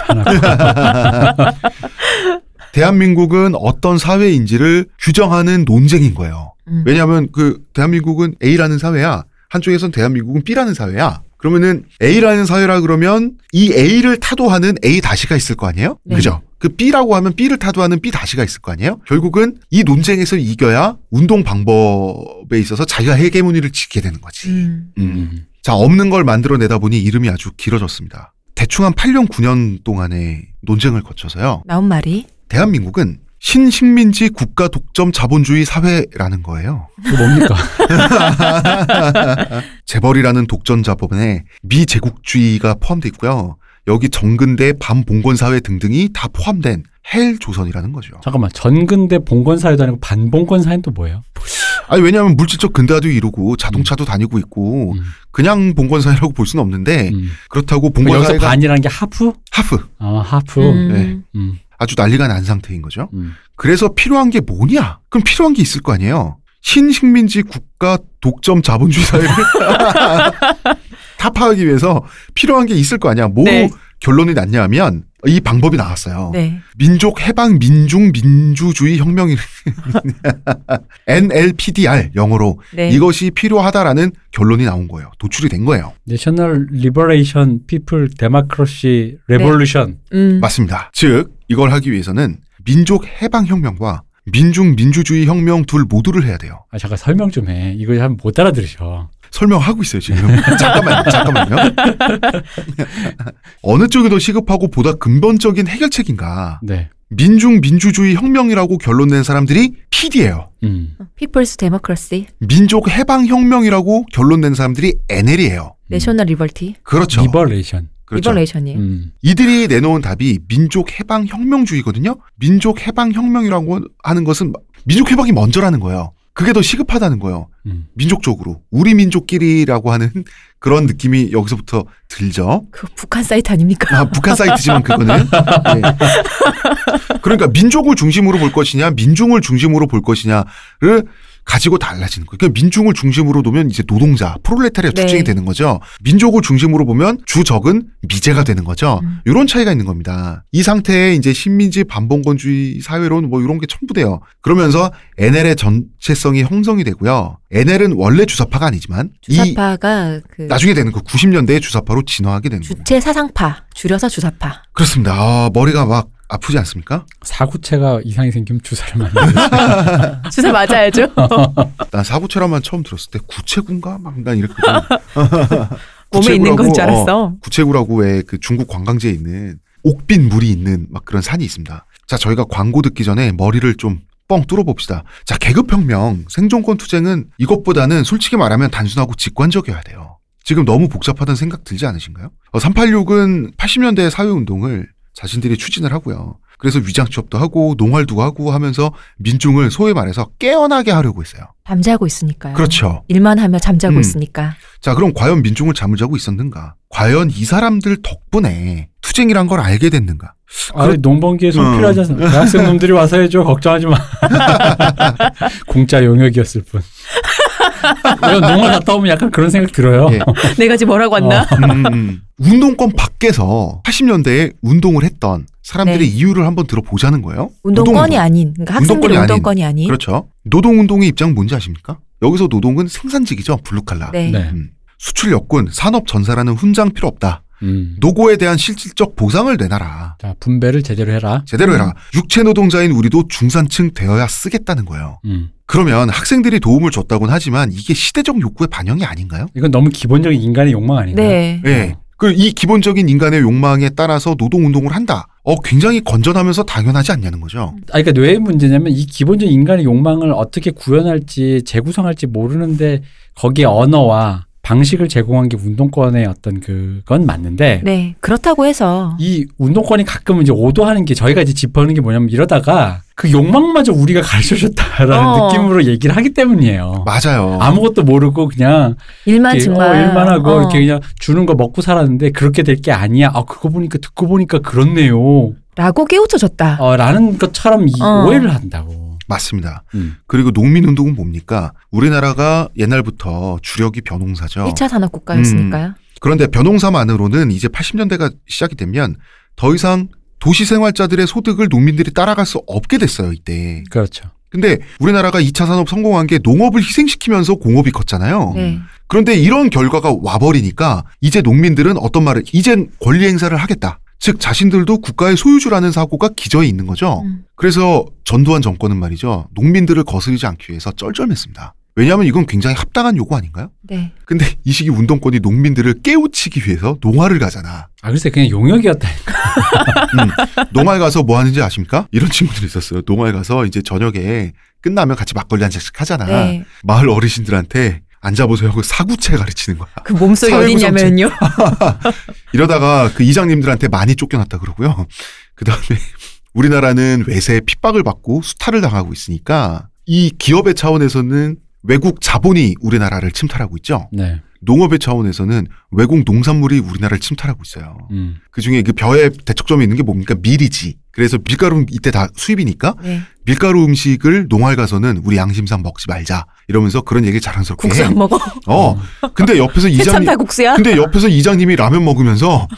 하나. 대한민국은 어떤 사회인지를 규정하는 논쟁인 거예요. 음. 왜냐하면 그 대한민국은 A라는 사회야. 한쪽에선 대한민국은 B라는 사회야. 그러면은 A라는 사회라 그러면 이 A를 타도하는 A 다시가 있을 거 아니에요? 네. 그죠? 그 B라고 하면 B를 타도하는 B 다시가 있을 거 아니에요? 결국은 이 논쟁에서 이겨야 운동 방법에 있어서 자기가 해계문의를 지게 되는 거지. 음. 음. 자, 없는 걸 만들어내다 보니 이름이 아주 길어졌습니다. 대충 한 8년 9년 동안의 논쟁을 거쳐서요. 나온 말이 대한민국은 신식민지 국가 독점 자본주의 사회라는 거예요. 그 뭡니까? 재벌이라는 독점자본에 미제국주의가 포함되어 있고요. 여기 전근대 반봉건사회 등등이 다 포함된 헬 조선이라는 거죠. 잠깐만 전근대 봉건사회도 아니고 반봉건사회는 또 뭐예요? 아니 왜냐하면 물질적 근대화도 이루고 자동차도 음. 다니고 있고 음. 그냥 봉건 사회라고 볼 수는 없는데 음. 그렇다고 그러니까 봉건 사회가 반이라는 게 하프? 하프. 아 하프. 음. 네. 음. 아주 난리가 난 상태인 거죠. 음. 그래서 필요한 게 뭐냐? 그럼 필요한 게 있을 거 아니에요. 신식민지 국가 독점 자본주의 사회를 타파하기 위해서 필요한 게 있을 거 아니야. 뭐 네. 결론이 났냐 하면 이 방법이 나왔어요. 네. 민족 해방 민중 민주주의 혁명이 NLPDR 영어로 네. 이것이 필요하다라는 결론이 나온 거예요. 도출이 된 거예요. National Liberation People Democracy Revolution 네. 음. 맞습니다. 즉 이걸 하기 위해서는 민족 해방 혁명과 민중 민주주의 혁명 둘 모두를 해야 돼요. 아 잠깐 설명 좀 해. 이거 한못 알아들으셔. 설명하고 있어요, 지금. 잠깐만요, 잠깐만요. 어느 쪽이 더 시급하고 보다 근본적인 해결책인가. 네. 민중 민주주의 혁명이라고 결론낸 사람들이 PD예요. 음. People's Democracy. 민족 해방 혁명이라고 결론낸 사람들이 NL이에요. 내셔널 음. 리벌티. 그렇죠. 리벌레이션. 그렇죠. 리벌레이션이 음. 이들이 내놓은 답이 민족 해방 혁명주의거든요. 민족 해방 혁명이라고 하는 것은 민족 해방이 먼저라는 거예요. 그게 더 시급하다는 거예요. 음. 민족적으로 우리 민족끼리라고 하는 그런 느낌이 여기서부터 들죠. 그 북한 사이트 아닙니까? 아, 북한 사이트지만 그거는. 네. 그러니까 민족을 중심으로 볼 것이냐, 민중을 중심으로 볼 것이냐를 가지고 달라지는 거예요. 그러니까 민중을 중심으로 놓으면 이제 노동자, 프롤레타리아 네. 투쟁이 네. 되는 거죠. 민족을 중심으로 보면 주적은 미제가 되는 거죠. 음. 이런 차이가 있는 겁니다. 이 상태에 이제 식민지 반봉건주의 사회론 뭐 이런 게 첨부돼요. 그러면서 NL의 전체성이 형성이 되고요. NL은 원래 주사파가 아니지만 주사파가 그 나중에 되는 그 90년대의 주사파로 진화하게 되는 거예요. 주체 사상파 줄여서 주사파. 그렇습니다. 아, 머리가 막 아프지 않습니까? 사구체가 이상이 생기면 주사를 맞는 주사 맞아야죠. 난 사구체라만 처음 들었을 때 구체군가 막 난 이렇게 몸에 있는 건 줄 알았어. 어, 구체구라고 왜 그 중국 관광지에 있는 옥빈 물이 있는 막 그런 산이 있습니다. 자 저희가 광고 듣기 전에 머리를 좀 뻥 뚫어봅시다. 자 계급혁명, 생존권 투쟁은 이것보다는 솔직히 말하면 단순하고 직관적이어야 돼요. 지금 너무 복잡하다는 생각 들지 않으신가요? 어, 386은 80년대 사회운동을 자신들이 추진을 하고요. 그래서 위장 취업도 하고 농활도 하고 하면서 민중을 소위 말해서 깨어나게 하려고 했어요. 잠자고 있으니까요. 그렇죠. 일만 하면 잠자고 음. 있으니까. 자, 그럼 과연 민중을 잠을 자고 있었는가? 과연 이 사람들 덕분에 투쟁이란 걸 알게 됐는가? 아, 그래, 농번기에 좀 어. 필요하지 않습니까? 대학생 놈들이 와서 해줘. 걱정하지 마. 공짜 용역이었을 뿐. 이런 농을 갔다 오면 약간 그런 생각 들어요. 예. 내가 지금 뭐라고 왔나? 어. 음, 음. 운동권 밖에서 80년대에 운동을 했던 사람들의 네. 이유를 한번 들어보자는 거예요. 운동권이 아닌, 그러니까 학생들 운동권이, 운동 아닌. 그렇죠. 노동운동의 입장 뭔지 아십니까? 여기서 노동은 생산직이죠. 블루칼라. 네. 네. 음. 수출 여군, 산업 전사라는 훈장 필요 없다. 음. 노고에 대한 실질적 보상을 내놔라. 자, 분배를 제대로 해라. 제대로 해라. 음. 육체 노동자인 우리도 중산층 되어야 쓰겠다는 거예요. 음. 그러면 학생들이 도움을 줬다곤 하지만 이게 시대적 욕구의 반영이 아닌가요? 이건 너무 기본적인 인간의 욕망 아닌가요? 네. 네. 예. 그이 기본적인 인간의 욕망에 따라서 노동 운동을 한다. 어 굉장히 건전하면서 당연하지 않냐는 거죠. 아 그러니까 뇌의 문제냐면 이 기본적인 인간의 욕망을 어떻게 구현할지 재구성할지 모르는데 거기에 언어와 방식을 제공한 게 운동권의 어떤 그건 맞는데 네 그렇다고 해서 이 운동권이 가끔 이제 오도하는 게 저희가 이제 짚어는 게 뭐냐면 이러다가 그 욕망마저 우리가 가르쳐줬다라는 어. 느낌으로 얘기를 하기 때문이에요. 맞아요. 아무것도 모르고 그냥 일만 정말 어, 일만 하고 어. 이렇게 그냥 주는 거 먹고 살았는데 그렇게 될 게 아니야. 아 그거 보니까 듣고 보니까 그렇네요. 라고 깨우쳐줬다. 어, 라는 것처럼 이 어. 오해를 한다고. 맞습니다. 음. 그리고 농민운동은 뭡니까? 우리나라가 옛날부터 주력이 벼농사죠. 1차 산업국가였으니까요. 음. 그런데 벼농사만으로는 이제 80년대가 시작이 되면 더 이상 도시 생활자들의 소득을 농민들이 따라갈 수 없게 됐어요, 이때. 그렇죠. 근데 우리나라가 2차 산업 성공한 게 농업을 희생시키면서 공업이 컸잖아요. 네. 그런데 이런 결과가 와버리니까 이제 농민들은 어떤 말을 이젠 권리 행사를 하겠다. 즉 자신들도 국가의 소유주라는 사고가 기저에 있는 거죠. 음. 그래서 전두환 정권은 말이죠. 농민들을 거스르지 않기 위해서 쩔쩔맸습니다. 왜냐하면 이건 굉장히 합당한 요구 아닌가요? 네. 근데 이 시기 운동권이 농민들을 깨우치기 위해서 농화를 가잖아. 아 글쎄 그냥 용역이었다니까. 음, 농화에 가서 뭐 하는지 아십니까? 이런 친구들이 있었어요. 농화에 가서 이제 저녁에 끝나면 같이 막걸리 한 잔씩 하잖아. 네. 마을 어르신들한테 앉아보세요 하고 사구체 가르치는 거야. 그 몸속이 어디냐면요. 이러다가 그 이장님들한테 많이 쫓겨났다 그러고요. 그 다음에 우리나라는 외세에 핍박을 받고 수탈을 당하고 있으니까 이 기업의 차원에서는 외국 자본이 우리나라를 침탈하고 있죠. 네. 농업의 차원에서는 외국 농산물이 우리나라를 침탈하고 있어요. 음. 그 중에 그 벼의 대척점이 있는 게 뭡니까? 밀이지. 그래서 밀가루는 이때 다 수입이니까 네. 밀가루 음식을 농활 가서는 우리 양심상 먹지 말자 이러면서 그런 얘기를 자랑스럽게 국수 안 먹어. 어. 근데 옆에서 이장님 국수야? 근데 옆에서 이장님이 라면 먹으면서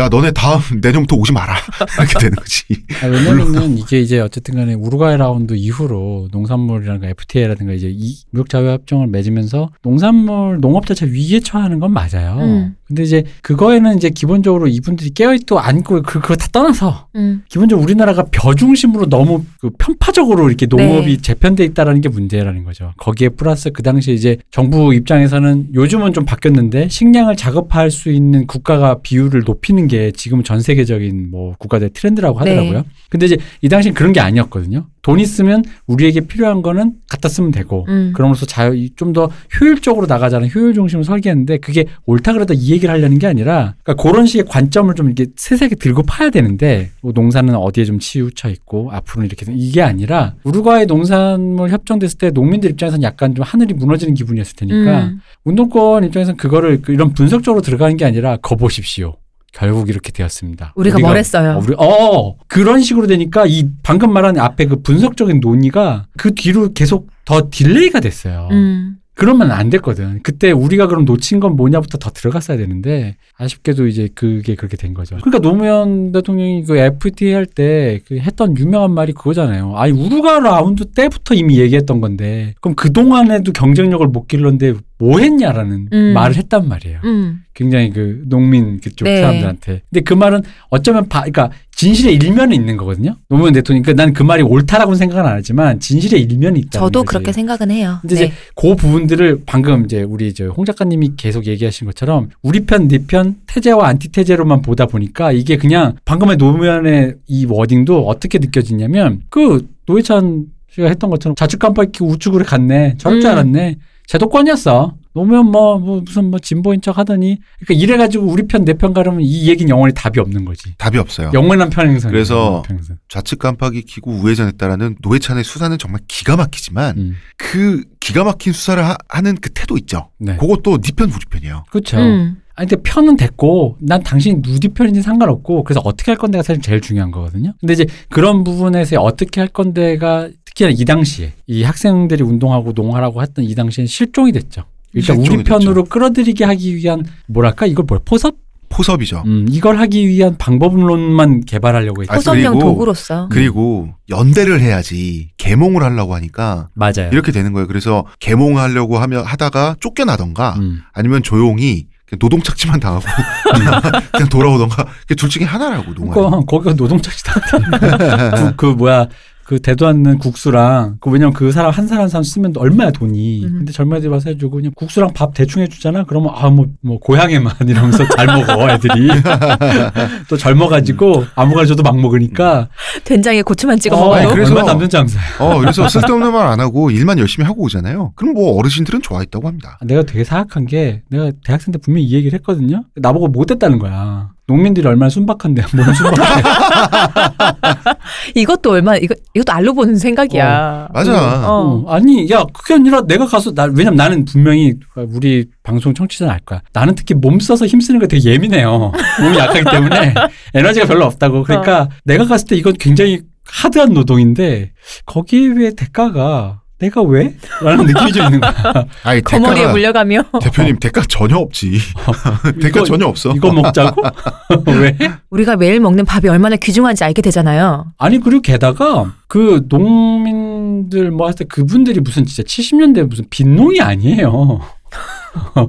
야 너네 다음 내년부터 오지 마라 이렇게 되는 거지. 아, 왜냐면은 이게 이제 어쨌든간에 우루과이 라운드 이후로 농산물이라든가 FTA라든가 이제 이 무역자유협정을 맺으면서 농산물 농업 자체 위기에 처하는 건 맞아요. 음. 근데 이제 그거에는 이제 기본적으로 이분들이 깨어있도 않고 그, 그거 다 떠나서 음. 기본적으로 우리나라가 벼중심으로 너무 그편 편파적으로 이렇게 네. 농업이 네. 재편돼 있다라는 게 문제라는 거죠. 거기에 플러스 그 당시 이제 정부 입장에서는 요즘은 좀 바뀌었는데 식량을 작업할 수 있는 국가가 비율을 높이는 게 지금 전 세계적인 뭐 국가들의 트렌드라고 네. 하더라고요. 네. 근데 이제 이 당시엔 그런 게 아니었거든요. 돈 있으면 우리에게 필요한 거는 갖다 쓰면 되고 음. 그러면서 자유 좀더 효율적으로 나가자는 효율 중심을 설계했는데 그게 옳다 그러다 이 얘기를 하려는 게 아니라 그러니까 그런 식의 관점을 좀 이렇게 세세하게 들고 파야 되는데 뭐 농사는 어디에 좀 치우쳐 있고 앞으로는 이렇게 이게 아니라 우루과이 농산물 협정됐을 때 농민들 입장에서는 약간 좀 하늘이 무너지는 기분이었을 테니까 음. 운동권 입장에서는 그거를 그 이런 분석적으로 들어가는 게 아니라 거보십시오. 결국 이렇게 되었습니다. 우리가, 우리가 뭐랬어요? 우리, 어 그런 식으로 되니까 이 방금 말한 앞에 그 분석적인 논의가 그 뒤로 계속 더 딜레이가 됐어요. 음. 그러면 안 됐거든. 그때 우리가 그럼 놓친 건 뭐냐부터 더 들어갔어야 되는데 아쉽게도 이제 그게 그렇게 된 거죠. 그러니까 노무현 대통령이 그 FTA 할때 그 했던 유명한 말이 그거잖아요. 아니 우루과 라운드 때부터 이미 얘기했던 건데 그럼 그 동안에도 경쟁력을 못 길렀는데 뭐 했냐라는 음. 말을 했단 말이에요. 음. 굉장히 그 농민 그쪽 네. 사람들한테. 근데 그 말은 어쩌면 바, 그러니까 진실의 일면은 있는 거거든요. 노무현 대통령. 그러니까 난 그 말이 옳다라고는 생각은 안 하지만 진실의 일면이 있다. 저도 거지. 그렇게 생각은 해요. 근데 네. 이제 그 부분들을 방금 이제 우리 저홍 작가님이 계속 얘기하신 것처럼 우리 편, 네편 태제와 안티태제로만 보다 보니까 이게 그냥 방금의 노무현의 이 워딩도 어떻게 느껴지냐면 그 노회찬 씨가 했던 것처럼 좌측 깜빡이 우측으로 갔네. 저럴 음. 줄 알았네. 제도권이었어. 노무현 뭐, 뭐 무슨 뭐 진보인 척 하더니 그러니까 이래 가지고 우리 편 내 편 가려면 이 얘기는 영원히 답이 없는 거지. 답이 없어요. 영원한 편행선. 그래서 편행선. 좌측 깜빡이 키고 우회전했다라는 노회찬의 수사는 정말 기가 막히지만 음. 그 기가 막힌 수사를 하, 는그 태도 있죠. 네. 그것도 네편 우리 편이에요. 그렇죠. 음. 아니 근데 편은 됐고 난 당신이 누디 편인지 상관없고 그래서 어떻게 할 건데가 사실 제일 중요한 거거든요. 근데 이제 그런 부분에서 어떻게 할 건데가 특히나 이 당시에 이 학생들이 운동하고 농하라고 했던 이 당시엔 실종이 됐죠. 일단 우리 편으로 됐죠. 끌어들이게 하기 위한 뭐랄까 이걸 뭐 포섭? 포섭이죠. 음, 이걸 하기 위한 방법론만 개발하려고 했죠. 아, 포섭형 도구로서. 그리고 연대를 해야지 개몽을 하려고 하니까 맞아요. 이렇게 되는 거예요. 그래서 개몽하려고 하며 하다가 쫓겨나던가 음. 아니면 조용히 노동착취만 당하고 음. 그냥 돌아오던가 둘 중에 하나라고 농아. 그러 거기가 노동착취 당한다. 그, 그 뭐야 그 대도 않는 국수랑 그 왜냐면 그 사람 한 사람 한 사람 쓰면 얼마야 돈이 음. 근데 젊은 애들이 와서 해주고 그냥 국수랑 밥 대충 해주잖아 그러면 아뭐뭐 뭐 고향에만 이러면서 잘 먹어 애들이 또 젊어가지고 음. 아무거나 줘도 막 먹으니까 음. 된장에 고추만 찍어 어, 먹어요 그래서 남는 장사어 그래서 쓸데없는 말 안 하고 일만 열심히 하고 오잖아요 그럼 뭐 어르신들은 좋아했다고 합니다 내가 되게 사악한 게 내가 대학생 때 분명히 이 얘기를 했거든요 나보고 못했다는 거야 농민들이 얼마나 순박한데 뭔 순박해. 이것도 얼마 이거 이것도 알로 보는 생각이야. 어, 맞아. 음, 어. 어. 아니 야 그게 아니라 내가 가서 나 왜냐면 나는 분명히 우리 방송 청취자는 알 거야. 나는 특히 몸 써서 힘 쓰는 거 되게 예민해요. 몸이 약하기 때문에 에너지가 별로 없다고. 그러니까 어. 내가 갔을 때 이건 굉장히 하드한 노동인데 거기에 비 대가가 내가 왜? 라는 느낌이 좀 있는 거야. 거머리에 물려가며. 대표님 대가 전혀 없지. 대가 이거, 전혀 없어. 이거 먹자고? 왜? 우리가 매일 먹는 밥이 얼마나 귀중한지 알게 되잖아요. 아니 그리고 게다가 그 농민들 뭐 하여튼 그분들이 무슨 진짜 70년대 무슨 빈농이 아니에요.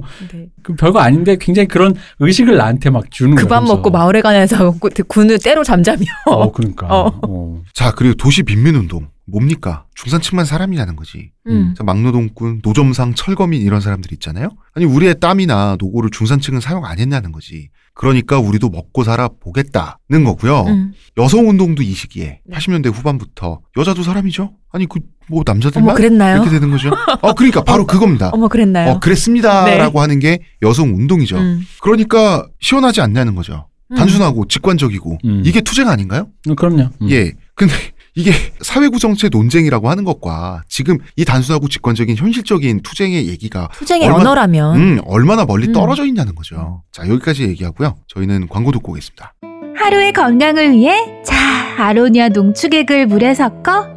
네. 그 별거 아닌데 굉장히 그런 의식을 나한테 막 주는 거예요. 그 그밥 먹고 마을에 가면서 그 군을 때로 잠자며. 어, 그러니까. 어. 어. 자, 그리고 도시 빈민운동. 뭡니까? 중산층만 사람이라는 거지. 음. 막노동꾼, 노점상, 철거민 이런 사람들 있잖아요. 아니 우리의 땀이나 노고를 중산층은 사용 안 했냐는 거지. 그러니까 우리도 먹고 살아 보겠다는 거고요. 음. 여성 운동도 이 시기에 네. 80년대 후반부터 여자도 사람이죠. 아니 그 뭐 남자들만 어머, 그랬나요? 이렇게 되는 거죠. 어 그러니까 바로 그겁니다. 어머 그랬나요? 어 그랬습니다라고 네. 하는 게 여성 운동이죠. 음. 그러니까 시원하지 않냐는 거죠. 음. 단순하고 직관적이고 음. 이게 투쟁 아닌가요? 음, 그럼요. 예. 근데 이게 사회구정체 논쟁이라고 하는 것과 지금 이 단순하고 직관적인 현실적인 투쟁의 얘기가 투쟁의 얼마, 언어라면 음, 얼마나 멀리 음. 떨어져 있냐는 거죠. 자 여기까지 얘기하고요. 저희는 광고 듣고 오겠습니다. 하루의 건강을 위해 자 아로니아 농축액을 물에 섞어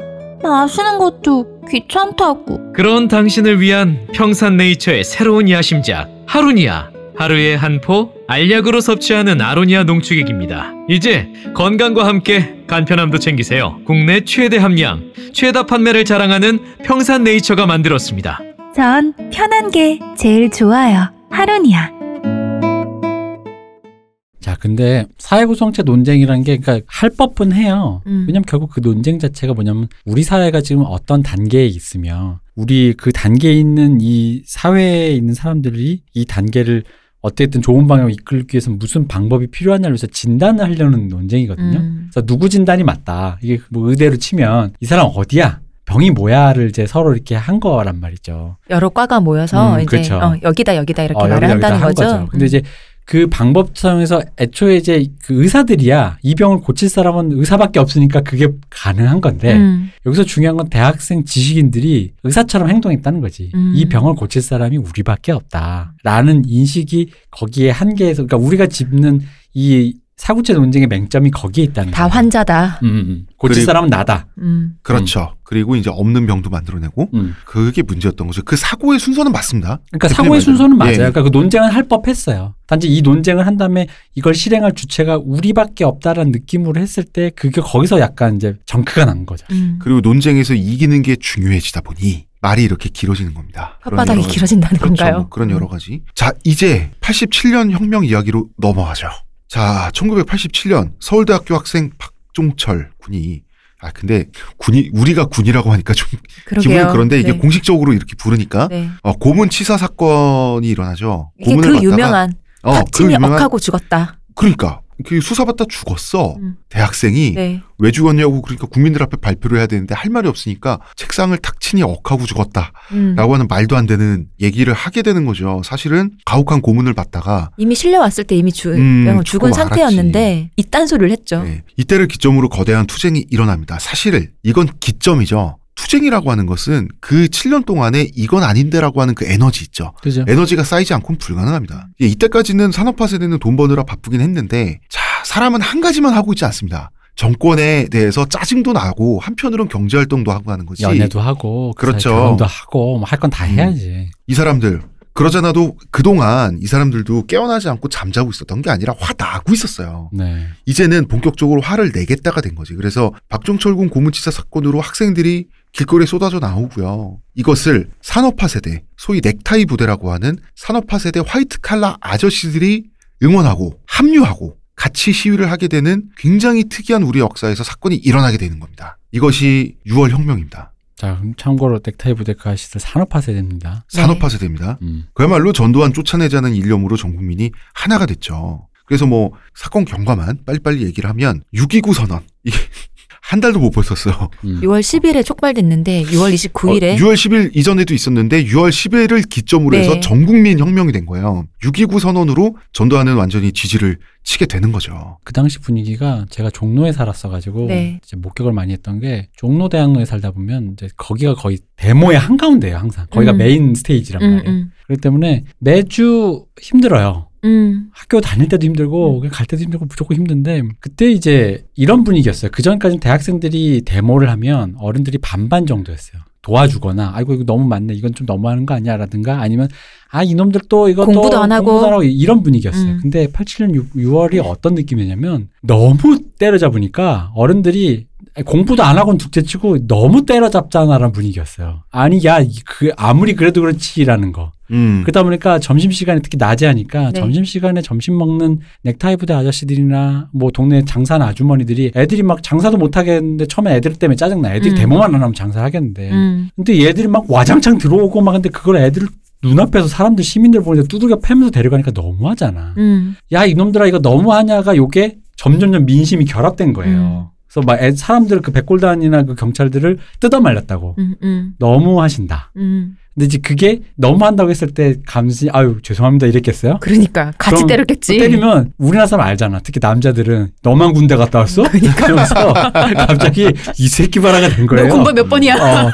마시는 것도 귀찮다고 그런 당신을 위한 평산네이처의 새로운 야심작 하루니아 하루에한포 알약으로 섭취하는 아로니아 농축액입니다. 이제 건강과 함께 간편함도 챙기세요. 국내 최대 함량, 최다 판매를 자랑하는 평산네이처가 만들었습니다. 전 편한 게 제일 좋아요. 하로니아 자, 근데 사회구성체 논쟁이란게 그러니까 할 법은 해요. 음. 왜냐면 결국 그 논쟁 자체가 뭐냐면 우리 사회가 지금 어떤 단계에 있으며 우리 그 단계에 있는 이 사회에 있는 사람들이 이 단계를 어쨌든 좋은 방향으로 이끌기 위해서 무슨 방법이 필요하냐를 위해서 진단을 하려는 논쟁이거든요. 음. 그래서 누구 진단이 맞다. 이게 뭐 의대로 치면 이 사람 어디야? 병이 뭐야를 이제 서로 이렇게 한 거란 말이죠. 여러 과가 모여서 음, 이제 그렇죠. 어, 여기다 여기다 이렇게 어, 말을 여기다 한다는 여기다 거죠. 거죠. 근데 음. 이제 그방법용해서 애초에 이제 그 의사들이야 이 병을 고칠 사람은 의사밖에 없으니까 그게 가능한 건데 음. 여기서 중요한 건 대학생 지식인들이 의사처럼 행동했다는 거지 음. 이 병을 고칠 사람이 우리밖에 없다라는 인식이 거기에 한계에서 그러니까 우리가 짚는 이 사구체 논쟁의 맹점이 거기에 있다는 거예 환자다. 음, 음, 음, 고칠 그리고, 사람은 나다. 음. 그렇죠. 음. 그리고 이제 없는 병도 만들어내고 그게 문제였던 거죠. 그 사고의 순서는 맞습니다. 그러니까 그 사고의 순서는 맞아요. 예. 그러니까 그 논쟁은 할 법했어요. 단지 이 논쟁을 한 다음에 이걸 실행할 주체가 우리밖에 없다라는 느낌으로 했을 때 그게 거기서 약간 이제 정크가 난 거죠. 그리고 논쟁에서 이기는 게 중요해지다 보니 말이 이렇게 길어지는 겁니다. 혓바닥이 길어진다는 그렇죠. 건가요? 뭐 그런 여러 가지. 자, 이제 87년 혁명 이야기로 넘어가죠. 자, 1987년 서울대학교 학생 박종철 군이 아 근데 군이 우리가 군이라고 하니까 좀 그러게요. 기분이 그런데 이게 네. 공식적으로 이렇게 부르니까 네. 어, 고문 치사 사건이 일어나죠. 이게 그 받다가, 유명한 어, 그 유명한 억하고 죽었다. 그러니까 그 수사받다 죽었어. 음. 대학생이 네. 왜 죽었냐고 그러니까 국민들 앞에 발표를 해야 되는데 할 말이 없으니까 책상을 탁 치니 억하고 죽었다라고 음. 하는 말도 안 되는 얘기를 하게 되는 거죠. 사실은 가혹한 고문을 받다가 이미 실려왔을 때 이미 주, 음, 어, 죽은 상태였는데 이딴 소리를 했죠. 네. 이때를 기점으로 거대한 투쟁이 일어납니다. 사실 이건 기점이죠. 투쟁이라고 하는 것은 그 7년 동안에 이건 아닌데라고 하는 그 에너지 있죠. 그죠. 에너지가 쌓이지 않고는 불가능합니다. 예, 이때까지는 산업화 세대는 돈 버느라 바쁘긴 했는데 자 사람은 한 가지만 하고 있지 않습니다. 정권에 대해서 짜증도 나고 한편으론 경제 활동도 하고 하는 거지. 연애도 하고 그 그렇죠. 결혼도 하고 뭐할건다 음. 해야지. 음, 이 사람들 그러잖아도 그동안 이 사람들도 깨어나지 않고 잠자고 있었던 게 아니라 화 나고 있었어요. 네. 이제는 본격적으로 화를 내겠다가 된 거지. 그래서 박종철 군 고문치사 사건으로 학생들이 길거리에 쏟아져 나오고요. 이것을 산업화 세대, 소위 넥타이 부대라고 하는 산업화 세대 화이트 칼라 아저씨들이 응원하고 합류하고 같이 시위를 하게 되는 굉장히 특이한 우리 역사에서 사건이 일어나게 되는 겁니다. 이것이 6월 혁명입니다. 자, 그럼 참고로 넥타이 부대가 시절 그 산업화 세대입니다. 네. 산업화 세대입니다. 음. 그야말로 전두환 쫓아내자는 일념으로 전 국민이 하나가 됐죠. 그래서 뭐 사건 경과만 빨리빨리 얘기를 하면 6.29 선언. 이게 한 달도 못 벗었어요. 음. 6월 10일에 촉발됐는데 6월 29일에 어, 6월 10일 이전에도 있었는데 6월 10일을 기점으로 네. 해서 전국민 혁명이 된 거예요. 6.29 선언으로 전두환은 완전히 지지를 치게 되는 거죠. 그 당시 분위기가 제가 종로에 살았어가지고 네. 목격을 많이 했던 게 종로 대학로에 살다 보면 이제 거기가 거의 데모의 한가운데예요 항상 거기가 음. 메인 스테이지란 음, 말이에요. 음, 그렇기 때문에 매주 힘들어요. 음. 학교 다닐 때도 힘들고 음. 갈 때도 힘들고 무조건 힘든데 그때 이제 이런 분위기였어요. 그 전까지는 대학생들이 데모를 하면 어른들이 반반 정도였어요. 도와주거나 아이고 이거 너무 많네 이건 좀 너무하는 거 아니야라든가 아니면 아 이놈들 또 이거 공부도 또안 하고 공 하고 이런 분위기였어요. 음. 근데 87년 6, 월이 어떤 느낌이냐면 너무 때려잡으니까 어른들이 공부도 안 하고는 둘째치고 너무 때려잡잖아라는 분위기였어요. 아니 야 그 아무리 그래도 그렇지라는 거. 음. 그러다 보니까 점심 시간에 특히 낮에 하니까 네. 점심 시간에 점심 먹는 넥타이 부대 아저씨들이나 뭐 동네 장사하는 아주머니들이 애들이 막 장사도 못 하겠는데 처음에 애들 때문에 짜증 나. 애들이 음. 데모만 안 하면 장사 하겠는데. 음. 근데 얘들이 막 와장창 들어오고 막 근데 그걸 애들 눈앞에서 사람들 시민들 보는데 두들겨 패면서 데려가니까 너무하잖아. 음. 야 이놈들아 이거 너무하냐가 요게 점점점 민심이 결합된 거예요. 음. 그래서 막 애, 사람들 그 백골단이나 그 경찰들을 뜯어말렸다고 음, 음. 너무 하신다. 음. 근데 이제 그게 너무 한다고 했을 때 감시 아유 죄송합니다 이랬겠어요? 그러니까 같이 때렸겠지. 그 때리면 우리나라 사람 알잖아. 특히 남자들은 너만 군대 갔다 왔어? 그러니까. 그러면서 갑자기 이 새끼 바라가 된 거예요. 공부 몇 번이야? 어,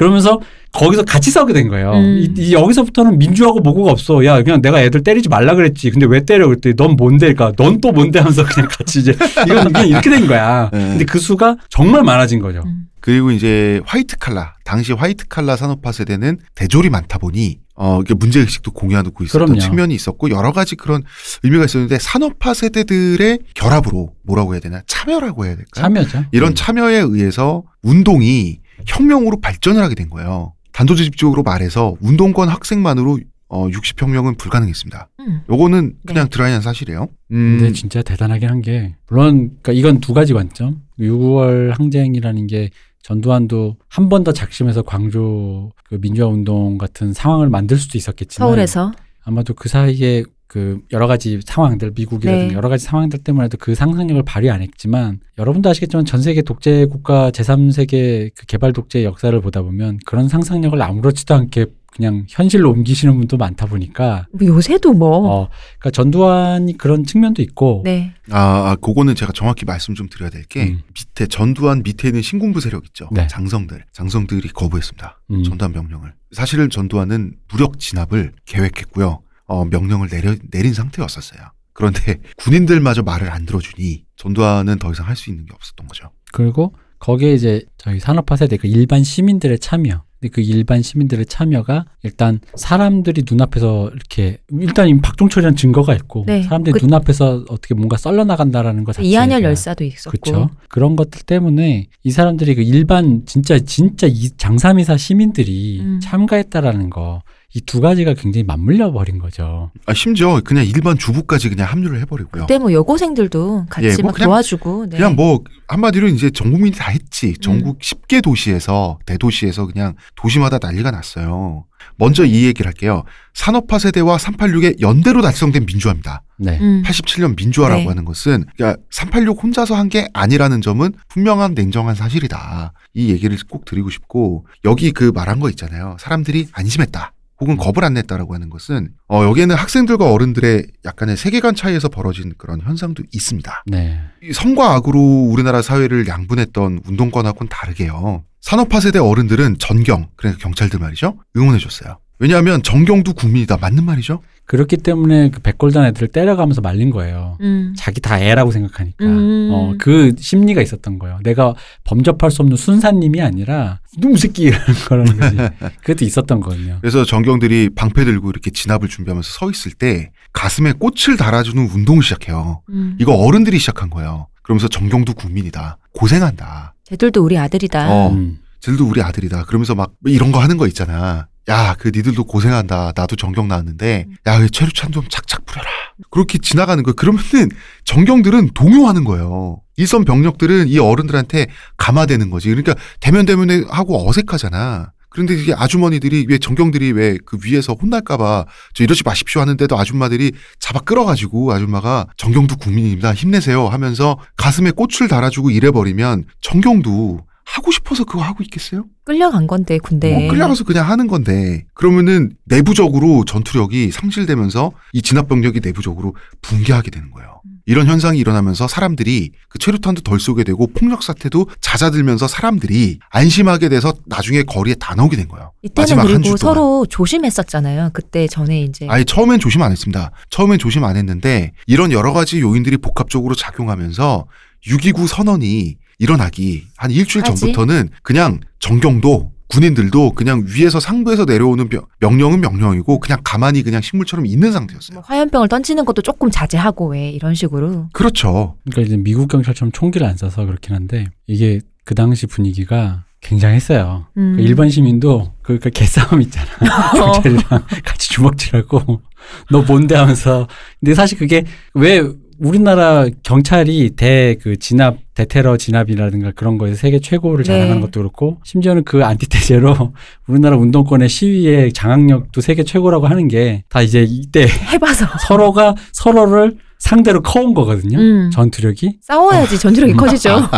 그러면서 거기서 같이 싸우게 된 거예요. 음. 이, 이, 여기서부터는 민주하고 모고가 없어. 야, 그냥 내가 애들 때리지 말라 그랬지. 근데 왜 때려? 그랬더니 넌 뭔데? 그러니까 넌 또 뭔데 하면서 그냥 같이 이제 이건 그냥 이렇게 된 거야. 네. 근데 그 수가 정말 많아진 거죠. 음. 그리고 이제 화이트 칼라 당시 화이트 칼라 산업화 세대는 대졸이 많다 보니 어 이게 문제 의식도 공유하고 있었던 그럼요. 측면이 있었고 여러 가지 그런 의미가 있었는데 산업화 세대들의 결합으로 뭐라고 해야 되나 참여라고 해야 될까 참여죠 이런 음. 참여에 의해서 운동이 혁명으로 발전을 하게 된 거예요. 단도직입적으로 말해서 운동권 학생만으로 어, 60혁명은 불가능했습니다. 음. 요거는 네. 그냥 네. 드라이한 사실이에요. 음. 근데 진짜 대단하게 한 게, 물론, 그러니까 이건 두 가지 관점. 6월 항쟁이라는 게 전두환도 한 번 더 작심해서 광주 그 민주화 운동 같은 상황을 만들 수도 있었겠지만. 서울에서. 아마도 그 사이에 그 여러 가지 상황들 미국이라든가 네. 여러 가지 상황들 때문에도 그 상상력을 발휘 안 했지만 여러분도 아시겠지만 전 세계 독재 국가 제3세계 그 개발 독재 역사를 보다 보면 그런 상상력을 아무렇지도 않게 그냥 현실로 옮기시는 분도 많다 보니까 뭐 요새도 뭐 어, 그러니까 전두환이 그런 측면도 있고 네. 아, 아 그거는 제가 정확히 말씀 좀 드려야 될게 음. 밑에 전두환 밑에는 있 신군부 세력 있죠 네. 장성들 장성들이 거부했습니다 음. 전두환 명령을 사실은 전두환은 무력 진압을 계획했고요 어, 명령을 내려, 내린 상태였었어요. 그런데 군인들마저 말을 안 들어주니 전두환은 더 이상 할 수 있는 게 없었던 거죠. 그리고 거기에 이제 저희 산업화 세대 그 일반 시민들의 참여. 근데 그 일반 시민들의 참여가 일단 사람들이 눈앞에서 이렇게 일단 박종철이라는 증거가 있고 네. 사람들이 그, 눈앞에서 어떻게 뭔가 썰려 나간다라는 것 자체가 이한열 열사도 있었고 그쵸? 그런 것들 때문에 이 사람들이 그 일반 진짜 진짜 이 장삼이사 시민들이 음. 참가했다라는 거 이두 가지가 굉장히 맞물려 버린 거죠. 아, 심지어 그냥 일반 주부까지 그냥 합류를 해버리고요. 그때 뭐 여고생들도 같이 예, 뭐막 그냥, 도와주고. 네. 그냥 뭐 한마디로 이제 전 국민이 다 했지. 음. 전국 음. 10개 도시에서 대도시에서 그냥 도시마다 난리가 났어요. 먼저 이 얘기를 할게요. 산업화 세대와 386의 연대로 달성된 민주화입니다. 네. 음. 87년 민주화라고 네. 하는 것은 그러니까 386 혼자서 한 게 아니라는 점은 분명한 냉정한 사실이다. 이 얘기를 꼭 드리고 싶고 여기 그 말한 거 있잖아요. 사람들이 안심했다. 혹은 겁을 안 냈다라고 하는 것은 어, 여기에는 학생들과 어른들의 약간의 세계관 차이에서 벌어진 그런 현상도 있습니다. 네. 성과 악으로 우리나라 사회를 양분했던 운동권하고는 다르게요. 산업화 세대 어른들은 전경, 그러니까 경찰들 말이죠. 응원해줬어요. 왜냐하면 정경도 국민이다 맞는 말이죠. 그렇기 때문에 그 백골단 애들을 때려가면서 말린 거예요. 음. 자기 다 애라고 생각하니까 음. 어, 그 심리가 있었던 거예요. 내가 범접할 수 없는 순사님이 아니라 놈새끼 그러는 거지. 그것도 있었던 거거든요. 그래서 정경들이 방패 들고 이렇게 진압을 준비하면서 서 있을 때 가슴에 꽃을 달아주는 운동을 시작해요. 음. 이거 어른들이 시작한 거예요. 그러면서 정경도 국민이다 고생한다. 쟤들도 우리 아들이다. 어, 음. 쟤들도 우리 아들이다. 그러면서 막 이런 거 하는 거 있잖아. 야, 그 니들도 고생한다. 나도 전경 나왔는데, 야, 왜체류찬좀 그 착착 뿌려라. 그렇게 지나가는 거예요. 그러면은 전경들은 동요하는 거예요. 일선 병력들은 이 어른들한테 감화되는 거지. 그러니까 대면대면 하고 어색하잖아. 그런데 이게 아주머니들이 왜 정경들이 왜 그 위에서 혼날까봐 저 이러지 마십시오 하는데도 아줌마들이 잡아 끌어가지고 아줌마가 정경도 국민입니다 힘내세요 하면서 가슴에 꽃을 달아주고 이래버리면 정경도 하고 싶어서 그거 하고 있겠어요? 끌려간 건데 군대. 어, 끌려가서 그냥 하는 건데 그러면은 내부적으로 전투력이 상실되면서 이 진압 병력이 내부적으로 붕괴하게 되는 거예요. 음. 이런 현상이 일어나면서 사람들이 그 최루탄도 덜 쏘게 되고 폭력 사태도 잦아들면서 사람들이 안심하게 돼서 나중에 거리에 다 나오게 된 거예요. 이때는 그리고 서로 조심했었잖아요. 그때 전에 이제 아니 처음엔 조심 안 했습니다. 처음엔 조심 안 했는데 이런 여러 가지 요인들이 복합적으로 작용하면서 6.29 선언이 일어나기 한 일주일 전부터는 그냥 정경도 군인들도 그냥 위에서 상부에서 내려오는 병, 명령은 명령이고 그냥 가만히 그냥 식물처럼 있는 상태였어요. 뭐 화염병을 던지는 것도 조금 자제하고 왜 이런 식으로. 그렇죠. 그러니까 이제 미국 경찰처럼 총기를 안 써서 그렇긴 한데 이게 그 당시 분위기가 굉장했어요. 그러니까 음. 그 일반 시민도 그러니까 개싸움 있잖아. 경찰이랑 같이 주먹질하고 너 뭔데 하면서 근데 사실 그게 왜 우리나라 경찰이 대 그 진압 대테러 진압이라든가 그런 거에서 세계 최고를 네. 자랑하는 네. 것도 그렇고 심지어는 그 안티테제로 우리나라 운동권의 시위의 장악력도 세계 최고라고 하는 게 다 이제 이때 해봐서 서로가 서로를 상대로 커온 거거든요. 음. 전투력이 싸워야지 어. 전투력이 음. 커지죠.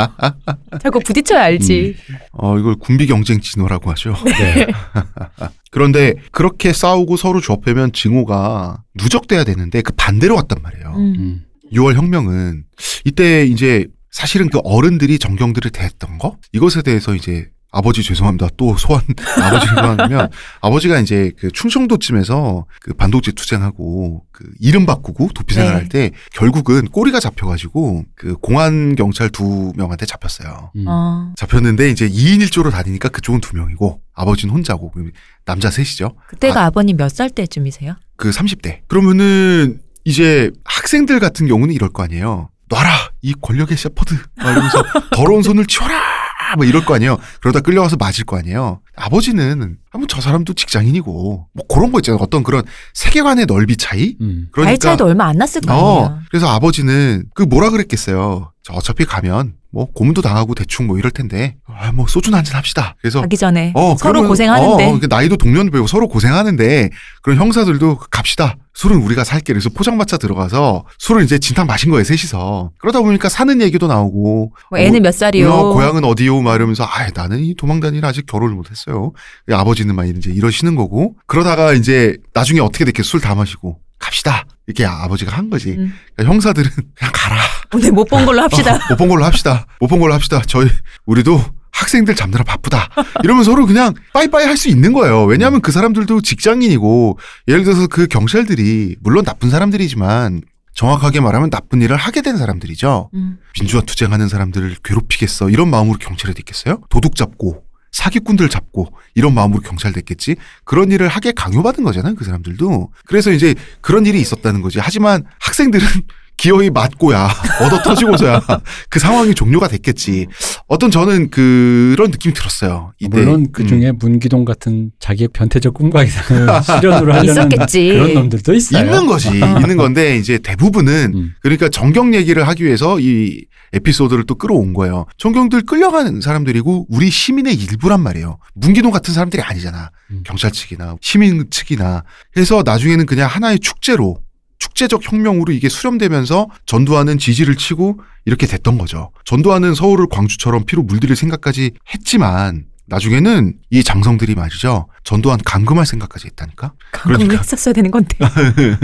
자꾸 부딪혀야 알지. 음. 어 이걸 군비 경쟁 진호라고 하죠. 네. 네. 그런데 그렇게 싸우고 서로 좁혀면 증오가 누적돼야 되는데 그 반대로 왔단 말이에요. 음. 음. 6월 혁명은 이때 이제 사실은 그 어른들이 정경들을 대했던 거 이것에 대해서 이제 아버지 죄송합니다. 또 소환 아버지를 소환하면 아버지가 이제 그 충청도쯤에서 그 반도체 투쟁하고 그 이름 바꾸고 도피 생활할 네. 때 결국은 꼬리가 잡혀가지고 그 공안 경찰 두 명한테 잡혔어요. 음. 어. 잡혔는데 이제 2인 1조로 다니니까 그쪽은 두 명이고 아버지는 혼자고 남자 셋이죠. 그때가 아, 버님 몇 살 때쯤이세요? 그 30대. 그러면은 이제 학생들 같은 경우는 이럴 거 아니에요. 놔라 이 권력의 셰퍼드 이러면서 더러운 손을 치워라 뭐 이럴 거 아니에요. 그러다 끌려와서 맞을 거 아니에요. 아버지는 아번저 사람도 직장인이고 뭐 그런 거 있잖아요. 어떤 그런 세계관의 넓이 차이. 음. 그러니까 나이 차이도 얼마 안 났을 거예요. 어, 그래서 아버지는 그 뭐라 그랬겠어요. 저 어차피 가면 뭐 고문도 당하고 대충 뭐 이럴 텐데 아뭐 소주나 한 잔 합시다. 그래서 가기 전에 어, 서로 그러면, 고생하는데 어, 어 나이도 동년배고 도 서로 고생하는데 그런 형사들도 갑시다. 술은 우리가 살게 그래서 포장마차 들어가서 술을 이제 진탕 마신 거예요 셋이서 그러다 보니까 사는 얘기도 나오고 뭐 애는 어, 몇 살이요 어, 고향은 어디요 막 이러면서 아 나는 이 도망다니라 아직 결혼을 못했어요 아버지는 막 이제 이러시는 거고 그러다가 이제 나중에 어떻게 됐겠어 술다 마시고 갑시다. 이렇게 아버지가 한 거지. 음. 그러니까 형사들은 그냥 가라. 오늘 못본 어, 걸로 합시다. 어, 못본 걸로 합시다. 못 본 걸로 합시다. 저희 우리도 학생들 잡느라 바쁘다. 이러면 서로 그냥 빠이빠이 할 수 있는 거예요. 왜냐하면 그 사람들도 직장인이고 예를 들어서 그 경찰들이 물론 나쁜 사람들이지만 정확하게 말하면 나쁜 일을 하게 된 사람들이죠. 음. 민주화 투쟁하는 사람들을 괴롭히겠어 이런 마음으로 경찰에 있겠어요? 도둑 잡고 사기꾼들 잡고 이런 마음으로 경찰 됐겠지 그런 일을 하게 강요받은 거잖아요 그 사람들도 그래서 이제 그런 일이 있었다는 거지 하지만 학생들은 기어이 맞고야 얻어 터지고서야 그 상황이 종료가 됐겠지. 어떤 저는 그런 느낌이 들었어요. 이때. 물론 그 음. 중에 음. 문기동 같은 자기의 변태적 꿈과 이상을 실현으로 하려는 있었겠지. 그런 놈들도 있어요. 있는 거지. 음. 있는 건데 이제 대부분은 음. 그러니까 정경 얘기를 하기 위해서 이 에피소드를 또 끌어온 거예요. 정경들 끌려가는 사람들이고 우리 시민의 일부란 말이에요. 문기동 같은 사람들이 아니잖아. 음. 경찰 측이나 시민 측이나 그래서 나중에는 그냥 하나의 축제로 축제적 혁명으로 이게 수렴되면서 전두환은 지지를 치고 이렇게 됐던 거죠. 전두환은 서울을 광주처럼 피로 물들일 생각까지 했지만 나중에는 이 장성들이 말이죠. 전두환 감금할 생각까지 했다니까. 감금을 그러니까. 했었어야 되는 건데.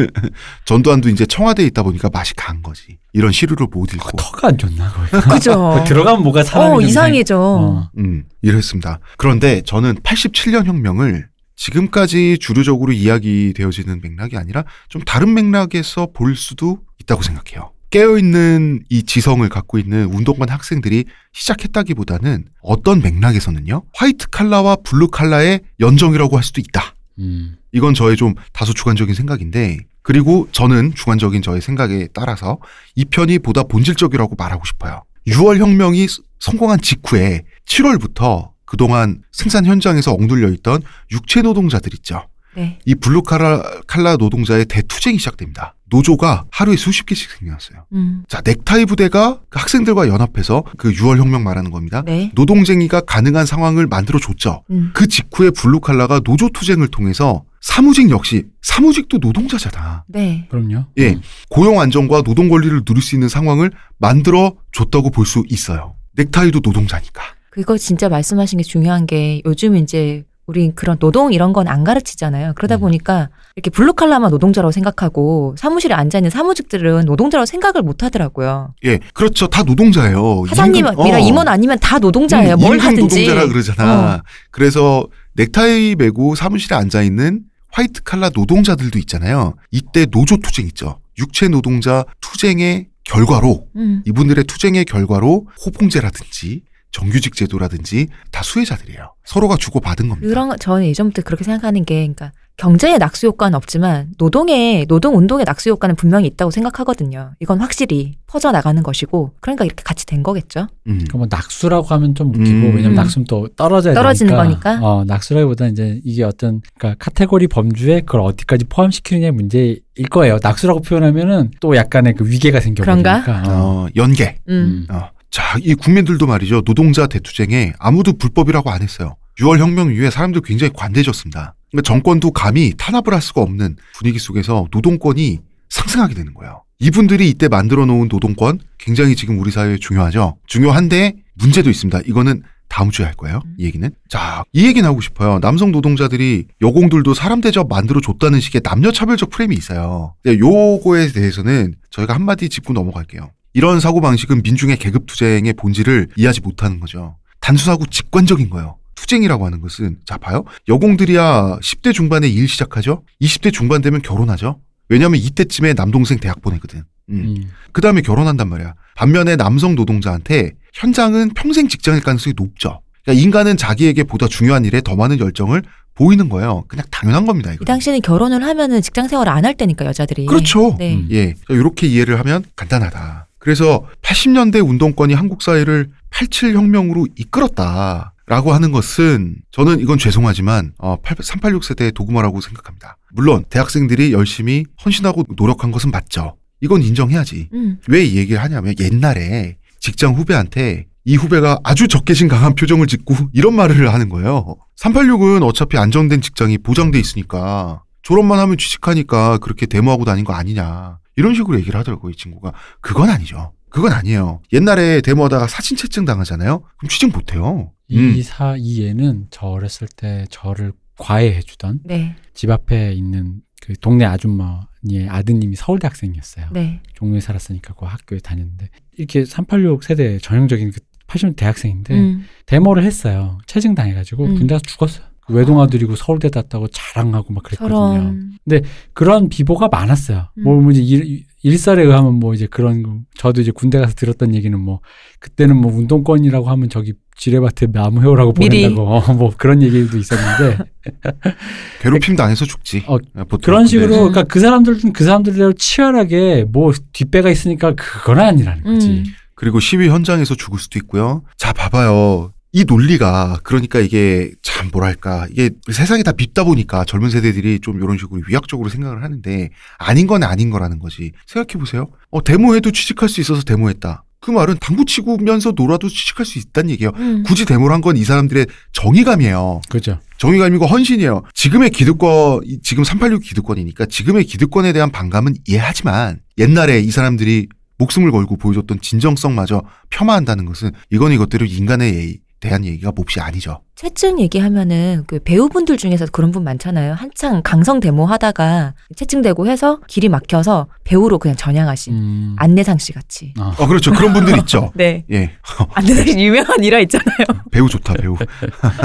전두환도 이제 청와대에 있다 보니까 맛이 간 거지. 이런 시류를 못 읽고. 어, 터가 안 좋나. 그죠. 들어가면 뭐가 사람이 어, 이상해져. 어. 음, 이랬습니다. 그런데 저는 87년 혁명을 지금까지 주류적으로 이야기되어지는 맥락이 아니라 좀 다른 맥락에서 볼 수도 있다고 생각해요. 깨어있는 이 지성을 갖고 있는 운동권 학생들이 시작했다기보다는 어떤 맥락에서는요 화이트 칼라와 블루 칼라의 연정이라고 할 수도 있다. 음. 이건 저의 좀 다소 주관적인 생각인데 그리고 저는 주관적인 저의 생각에 따라서 이 편이 보다 본질적이라고 말하고 싶어요. 6월 혁명이 성공한 직후에 7월부터 그동안 생산 현장에서 억눌려 있던 육체 노동자들 있죠. 네. 이 블루 칼라, 칼라 노동자의 대투쟁이 시작됩니다. 노조가 하루에 수십 개씩 생겨났어요. 음. 자, 넥타이 부대가 그 학생들과 연합해서 그 6월 혁명 말하는 겁니다. 네. 노동쟁이가 가능한 상황을 만들어 줬죠. 음. 그 직후에 블루 칼라가 노조 투쟁을 통해서 사무직 역시 사무직도 노동자잖아. 네. 그럼요. 예. 고용 안정과 노동 권리를 누릴 수 있는 상황을 만들어 줬다고 볼 수 있어요. 넥타이도 노동자니까. 그거 진짜 말씀하신 게 중요한 게 요즘 이제 우린 그런 노동 이런 건 안 가르치잖아요. 그러다 음. 보니까 이렇게 블루칼라만 노동자라고 생각하고 사무실에 앉아 있는 사무직들은 노동자라고 생각을 못 하더라고요. 예, 그렇죠. 다 노동자예요. 사장님이나 어. 임원 아니면 다 노동자예요. 임, 음, 뭘 하든지. 노동자라 그러잖아. 어. 그래서 넥타이 메고 사무실에 앉아 있는 화이트 칼라 노동자들도 있잖아요. 이때 노조 투쟁 있죠. 육체 노동자 투쟁의 결과로 음. 이분들의 투쟁의 결과로 호봉제라든지 정규직 제도라든지 다 수혜자들이에요. 서로가 주고받은 겁니다. 그런 저는 예전부터 그렇게 생각하는 게 그러니까 경제의 낙수 효과는 없지만 노동의 노동 운동의 낙수 효과는 분명히 있다고 생각하거든요. 이건 확실히 퍼져 나가는 것이고 그러니까 이렇게 같이 된 거겠죠. 음. 그러니까 뭐 낙수라고 하면 좀 웃기고 음. 왜냐면 낙수는 또 떨어져야 떨어지는 되니까. 거니까. 어, 낙수라기보다 이제 이게 어떤 그러니까 카테고리 범주에 그걸 어디까지 포함시키느냐의 문제일 거예요. 낙수라고 표현하면은 또 약간의 그 위계가 생겨버리니까. 그 어, 연계. 음. 어. 자, 이 국민들도 말이죠. 노동자 대투쟁에 아무도 불법이라고 안 했어요. 6월 혁명 이후에 사람들 굉장히 관대해졌습니다. 그러니까 정권도 감히 탄압을 할 수가 없는 분위기 속에서 노동권이 상승하게 되는 거예요. 이분들이 이때 만들어 놓은 노동권 굉장히 지금 우리 사회에 중요하죠. 중요한데 문제도 있습니다. 이거는 다음 주에 할 거예요. 이 얘기는. 자, 이 얘기 나오고 싶어요. 남성 노동자들이 여공들도 사람 대접 만들어 줬다는 식의 남녀 차별적 프레임이 있어요. 네, 요거에 대해서는 저희가 한마디 짚고 넘어갈게요. 이런 사고방식은 민중의 계급투쟁의 본질을 이해하지 못하는 거죠. 단순하고 직관적인 거예요. 투쟁이라고 하는 것은 자 봐요. 여공들이야 10대 중반에 일 시작하죠. 20대 중반 되면 결혼하죠. 왜냐하면 이때쯤에 남동생 대학 보내거든. 음. 음. 그 다음에 결혼한단 말이야. 반면에 남성 노동자한테 현장은 평생 직장일 가능성이 높죠. 그러니까 인간은 자기에게 보다 중요한 일에 더 많은 열정을 보이는 거예요. 그냥 당연한 겁니다. 이거. 이 당시에는 결혼을 하면은 직장 생활을 안할 때니까 여자들이. 그렇죠. 네. 음. 예, 이렇게 그러니까 이해를 하면 간단하다. 그래서 80년대 운동권이 한국 사회를 87혁명으로 이끌었다. 라고 하는 것은 저는 이건 죄송하지만 386 어, 세대의 도구마라고 생각합니다. 물론 대학생들이 열심히 헌신하고 노력한 것은 맞죠. 이건 인정해야지. 음. 왜이 얘기를 하냐면 옛날에 직장 후배한테 이 후배가 아주 적개심 강한 표정을 짓고 이런 말을 하는 거예요. 386은 어차피 안정된 직장이 보장돼 있으니까 졸업만 하면 취직하니까 그렇게 데모하고 다닌 거 아니냐. 이런 식으로 얘기를 하더라고요, 이 친구가. 그건 아니죠. 그건 아니에요. 옛날에 데모하다가 사진 채증 당하잖아요? 그럼 취직 못해요. 음. 이 사, 이 얘는 저 어렸을 때 저를 과외해주던 네. 집 앞에 있는 그 동네 아줌마의 아드님이 서울대 학생이었어요. 네. 종로에 살았으니까 그 학교에 다녔는데 이렇게 386 세대 전형적인 그 80년 대학생인데 음. 데모를 했어요. 채증 당해가지고 음. 군대가서 죽었어요. 외동아들이고 서울대 땄다고 자랑하고 막 그랬거든요. 저런. 근데 그런 비보가 많았어요. 음. 뭐, 뭐 이제 일, 일설에 의하면 뭐 이제 그런 저도 이제 군대 가서 들었던 얘기는 뭐 그때는 뭐 운동권이라고 하면 저기 지뢰밭에 나무 회오라고 보낸다고 어, 뭐 그런 얘기도 있었는데 괴롭힘 당해서 죽지. 어, 아, 그런 식으로 네. 그러니까 그 사람들은 그 사람들대로 치열하게 뭐 뒷배가 있으니까 그건 아니라는 거지. 음. 그리고 시위 현장에서 죽을 수도 있고요. 자, 봐봐요. 이 논리가 그러니까 이게 참 뭐랄까 이게 세상이 다 밉다 보니까 젊은 세대들이 좀 이런 식으로 위약적으로 생각을 하는데 아닌 건 아닌 거라는 거지 생각해 보세요 어 데모해도 취직할 수 있어서 데모했다 그 말은 당구 치고면서 놀아도 취직할 수 있다는 얘기예요 음. 굳이 데모를 한 건 이 사람들의 정의감이에요 그렇죠 정의감이고 헌신이에요 지금의 기득권 지금 386 기득권이니까 지금의 기득권에 대한 반감은 이해하지만 옛날에 이 사람들이 목숨을 걸고 보여줬던 진정성마저 폄하한다는 것은 이건 이것대로 인간의 예의 대한 얘기가 몹시 아니죠. 채증 얘기하면은 그 배우분들 중에서 그런 분 많잖아요. 한창 강성 데모 하다가 채증되고 해서 길이 막혀서 배우로 그냥 전향하신 음. 안내상 씨 같이. 아 어, 그렇죠. 그런 분들 있죠. 네. 예. 안내상 씨 유명한 일화 있잖아요. 배우 좋다 배우.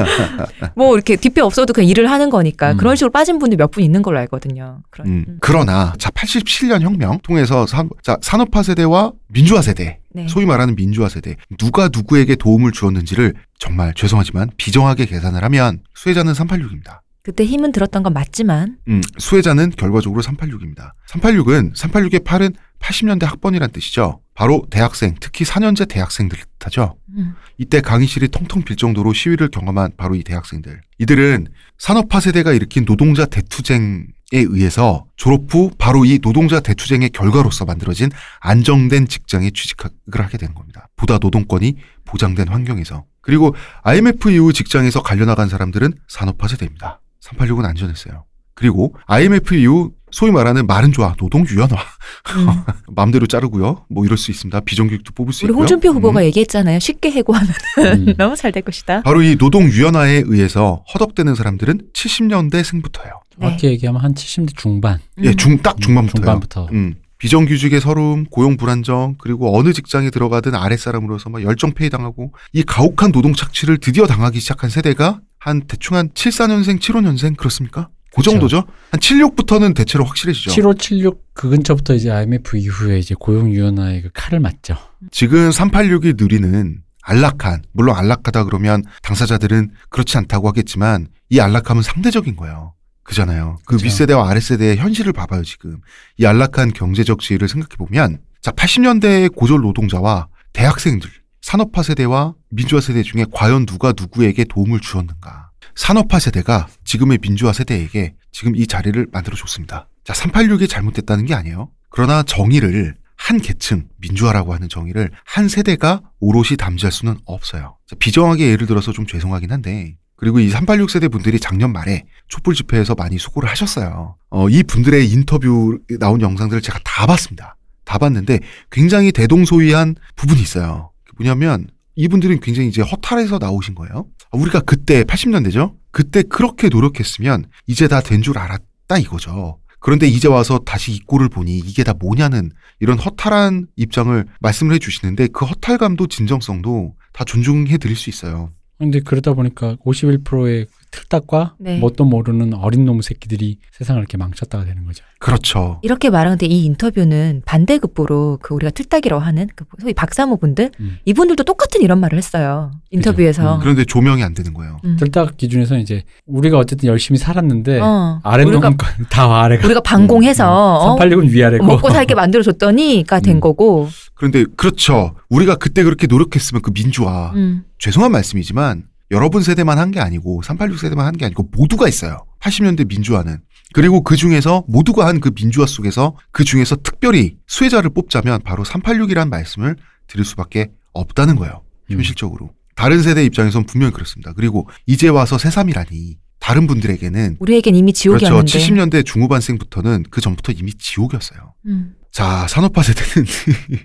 뭐 이렇게 뒷배 없어도 그냥 일을 하는 거니까 음. 그런 식으로 빠진 분들 몇 분 있는 걸로 알거든요. 그런. 음. 음. 그러나 자 87년 혁명 통해서 산, 자 산업화 세대와 민주화 세대 네. 소위 말하는 민주화 세대 누가 누구에게 도움을 주었는지를 정말 죄송하지만 비정하게 계산을 하면 수혜자는 386입니다. 그때 힘은 들었던 건 맞지만 음, 수혜자는 결과적으로 386입니다. 386은 386의 8은 80년대 학번이란 뜻이죠. 바로 대학생, 특히 4년제 대학생들 뜻하죠. 음. 이때 강의실이 텅텅 빌 정도로 시위를 경험한 바로 이 대학생들. 이들은 산업화 세대가 일으킨 노동자 대투쟁 에 의해서 졸업 후 바로 이 노동자 대투쟁의 결과로서 만들어진 안정된 직장에 취직을 하게 된 겁니다. 보다 노동권이 보장된 환경에서. 그리고 IMF 이후 직장에서 갈려나간 사람들은 산업화 제됩니다 386은 안전했어요. 그리고 IMF 이후 소위 말하는 말은 좋아 노동유연화. 음. 마음대로 자르고요. 뭐 이럴 수 있습니다. 비정규직도 뽑을 수 우리 있고요. 우리 홍준표 후보가 음. 얘기했잖아요. 쉽게 해고하면 음. 너무 잘 될 것이다. 바로 이 노동유연화에 의해서 허덕대는 사람들은 70년대 생부터예요. 정확히 네. 얘기하면 한 70대 중반. 예, 음. 중딱 중반부터. 중반부터. 음. 비정규직의 서름, 고용 불안정, 그리고 어느 직장에 들어가든 아랫사람으로서 막 열정페이 당하고 이 가혹한 노동 착취를 드디어 당하기 시작한 세대가 한 대충 한 74년생, 75년생 그렇습니까? 그 그렇죠. 정도죠. 한 76부터는 대체로 확실해지죠. 75, 76 그 근처부터 이제 IMF 이후에 이제 고용 유연화의 그 칼을 맞죠. 지금 386이 누리는 안락한 물론 안락하다 그러면 당사자들은 그렇지 않다고 하겠지만 이 안락함은 상대적인 거예요. 그잖아요. 그 그렇죠. 윗세대와 아랫세대의 현실을 봐봐요, 지금. 이 안락한 경제적 지위를 생각해보면, 자, 80년대의 고졸 노동자와 대학생들, 산업화 세대와 민주화 세대 중에 과연 누가 누구에게 도움을 주었는가. 산업화 세대가 지금의 민주화 세대에게 지금 이 자리를 만들어 줬습니다. 자, 386이 잘못됐다는 게 아니에요. 그러나 정의를 한 계층, 민주화라고 하는 정의를 한 세대가 오롯이 담지할 수는 없어요. 자, 비정하게 예를 들어서 좀 죄송하긴 한데 그리고 이386 세대 분들이 작년 말에 촛불 집회에서 많이 수고를 하셨어요. 어, 이 분들의 인터뷰 나온 영상들을 제가 다 봤습니다. 다 봤는데 굉장히 대동소이한 부분이 있어요. 뭐냐면 이분들은 굉장히 이제 허탈해서 나오신 거예요. 아, 우리가 그때 80년대죠. 그때 그렇게 노력했으면 이제 다 된 줄 알았다 이거죠. 그런데 이제 와서 다시 이 꼴을 보니 이게 다 뭐냐는 이런 허탈한 입장을 말씀을 해주시는데 그 허탈감도 진정성도 다 존중해 드릴 수 있어요. 근데 그러다 보니까 51%의 틀딱과 네. 뭣도 모르는 어린 놈 새끼들이 세상을 이렇게 망쳤다가 되는 거죠. 그렇죠. 이렇게 말하는데 이 인터뷰는 반대급부로 그 우리가 틀딱이라고 하는 그 뭐 소위 박사모분들 음. 이분들도 똑같은 이런 말을 했어요. 인터뷰에서. 음. 그런데 조명이 안 되는 거예요. 음. 틀딱 기준에서 이제 우리가 어쨌든 열심히 살았는데 어. 아래 놈은 다 아래가. 우리가 반공해서 386은 음, 음. 어. 위아래고. 먹고 살게 만들어줬더니가 된 음. 거고. 그런데 그렇죠. 우리가 그때 그렇게 노력했으면 그 민주화. 죄송한 말씀이지만 여러분 세대만 한 게 아니고 386 세대만 한 게 아니고 모두가 있어요. 80년대 민주화는. 그리고 그 중에서 모두가 한 그 민주화 속에서 그 중에서 특별히 수혜자를 뽑자면 바로 386이란 말씀을 드릴 수밖에 없다는 거예요. 음. 현실적으로. 음. 다른 세대 입장에선 분명히 그렇습니다. 그리고 이제 와서 새삼이라니 다른 분들에게는 우리에겐 이미 지옥이었는데 그렇죠. 70년대 중후반생부터는 그 전부터 이미 지옥이었어요. 음. 자 산업화 세대는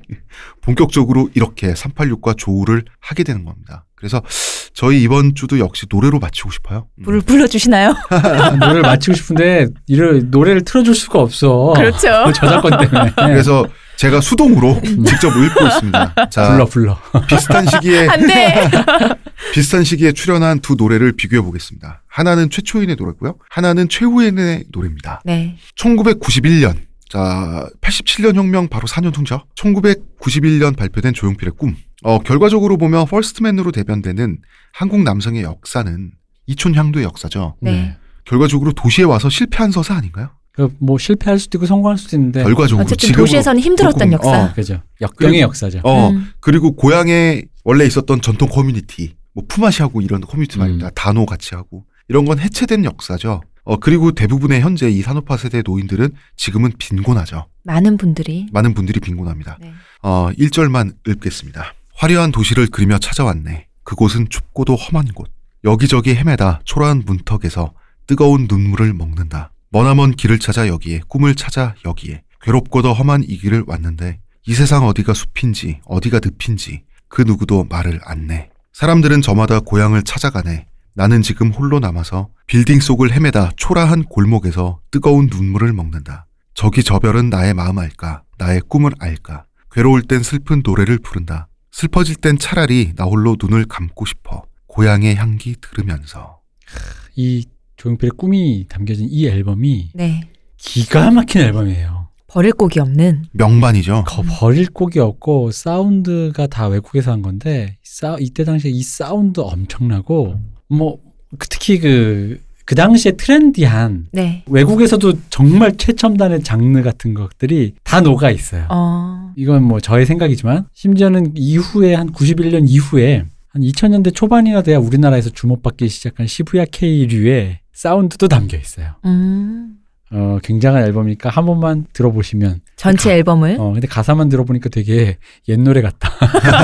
본격적으로 이렇게 386과 조우를 하게 되는 겁니다. 그래서 저희 이번 주도 역시 노래로 마치고 싶어요. 음. 불 불러주시나요? 아, 노래를 마치고 싶은데 이를 노래를 틀어줄 수가 없어. 그렇죠. 그 저작권 때문에. 그래서 제가 수동으로 음. 직접 읊고 있습니다. 자, 불러 불러. 비슷한 시기에 안돼. 비슷한 시기에 출연한 두 노래를 비교해 보겠습니다. 하나는 최초인의 노래고요. 하나는 최후인의 노래입니다. 네. 1991년 자, 87년 혁명 바로 4년 후죠. 1991년 발표된 조용필의 꿈. 어, 결과적으로 보면 퍼스트맨으로 대변되는 한국 남성의 역사는 이촌향도의 역사죠. 네. 네. 결과적으로 도시에 와서 실패한 서사 아닌가요? 그 뭐 실패할 수도 있고 성공할 수도 있는데 결과적으로 어쨌든 도시에서는 힘들었던 역사. 어, 그죠. 역경의 역사죠. 어, 음. 그리고 고향에 원래 있었던 전통 커뮤니티, 뭐 품앗이하고 이런 커뮤니티 말입니다. 음. 단호 같이 하고 이런 건 해체된 역사죠. 어, 그리고 대부분의 현재 이 산업화 세대 노인들은 지금은 빈곤하죠. 많은 분들이 많은 분들이 빈곤합니다. 네. 어, 일절만 읊겠습니다. 화려한 도시를 그리며 찾아왔네. 그곳은 춥고도 험한 곳. 여기저기 헤매다 초라한 문턱에서 뜨거운 눈물을 먹는다. 머나먼 길을 찾아 여기에, 꿈을 찾아 여기에. 괴롭고도 험한 이 길을 왔는데 이 세상 어디가 숲인지 어디가 늪인지 그 누구도 말을 안 내. 사람들은 저마다 고향을 찾아가네. 나는 지금 홀로 남아서 빌딩 속을 헤매다 초라한 골목에서 뜨거운 눈물을 먹는다. 저기 저 별은 나의 마음 알까? 나의 꿈을 알까? 괴로울 땐 슬픈 노래를 부른다. 슬퍼질 땐 차라리 나 홀로 눈을 감고 싶어. 고향의 향기 들으면서. 이 조용필의 꿈이 담겨진 이 앨범이 네. 기가 막힌 앨범이에요. 버릴 곡이 없는 명반이죠. 거, 버릴 곡이 없고 사운드가 다 외국에서 한 건데 사, 이때 당시에 이 사운드 엄청나고 뭐 특히 그그 당시에 트렌디한 네. 외국에서도 정말 최첨단의 장르 같은 것들이 다 녹아 있어요. 어. 이건 뭐 저의 생각이지만 심지어는 이후에 한 91년 이후에 한 2000년대 초반이나 돼야 우리나라에서 주목받기 시작한 시부야 K류의 사운드도 담겨 있어요. 음. 어, 굉장한 앨범이니까 한 번만 들어보시면 전체 가, 앨범을 어 근데 가사만 들어보니까 되게 옛 노래 같다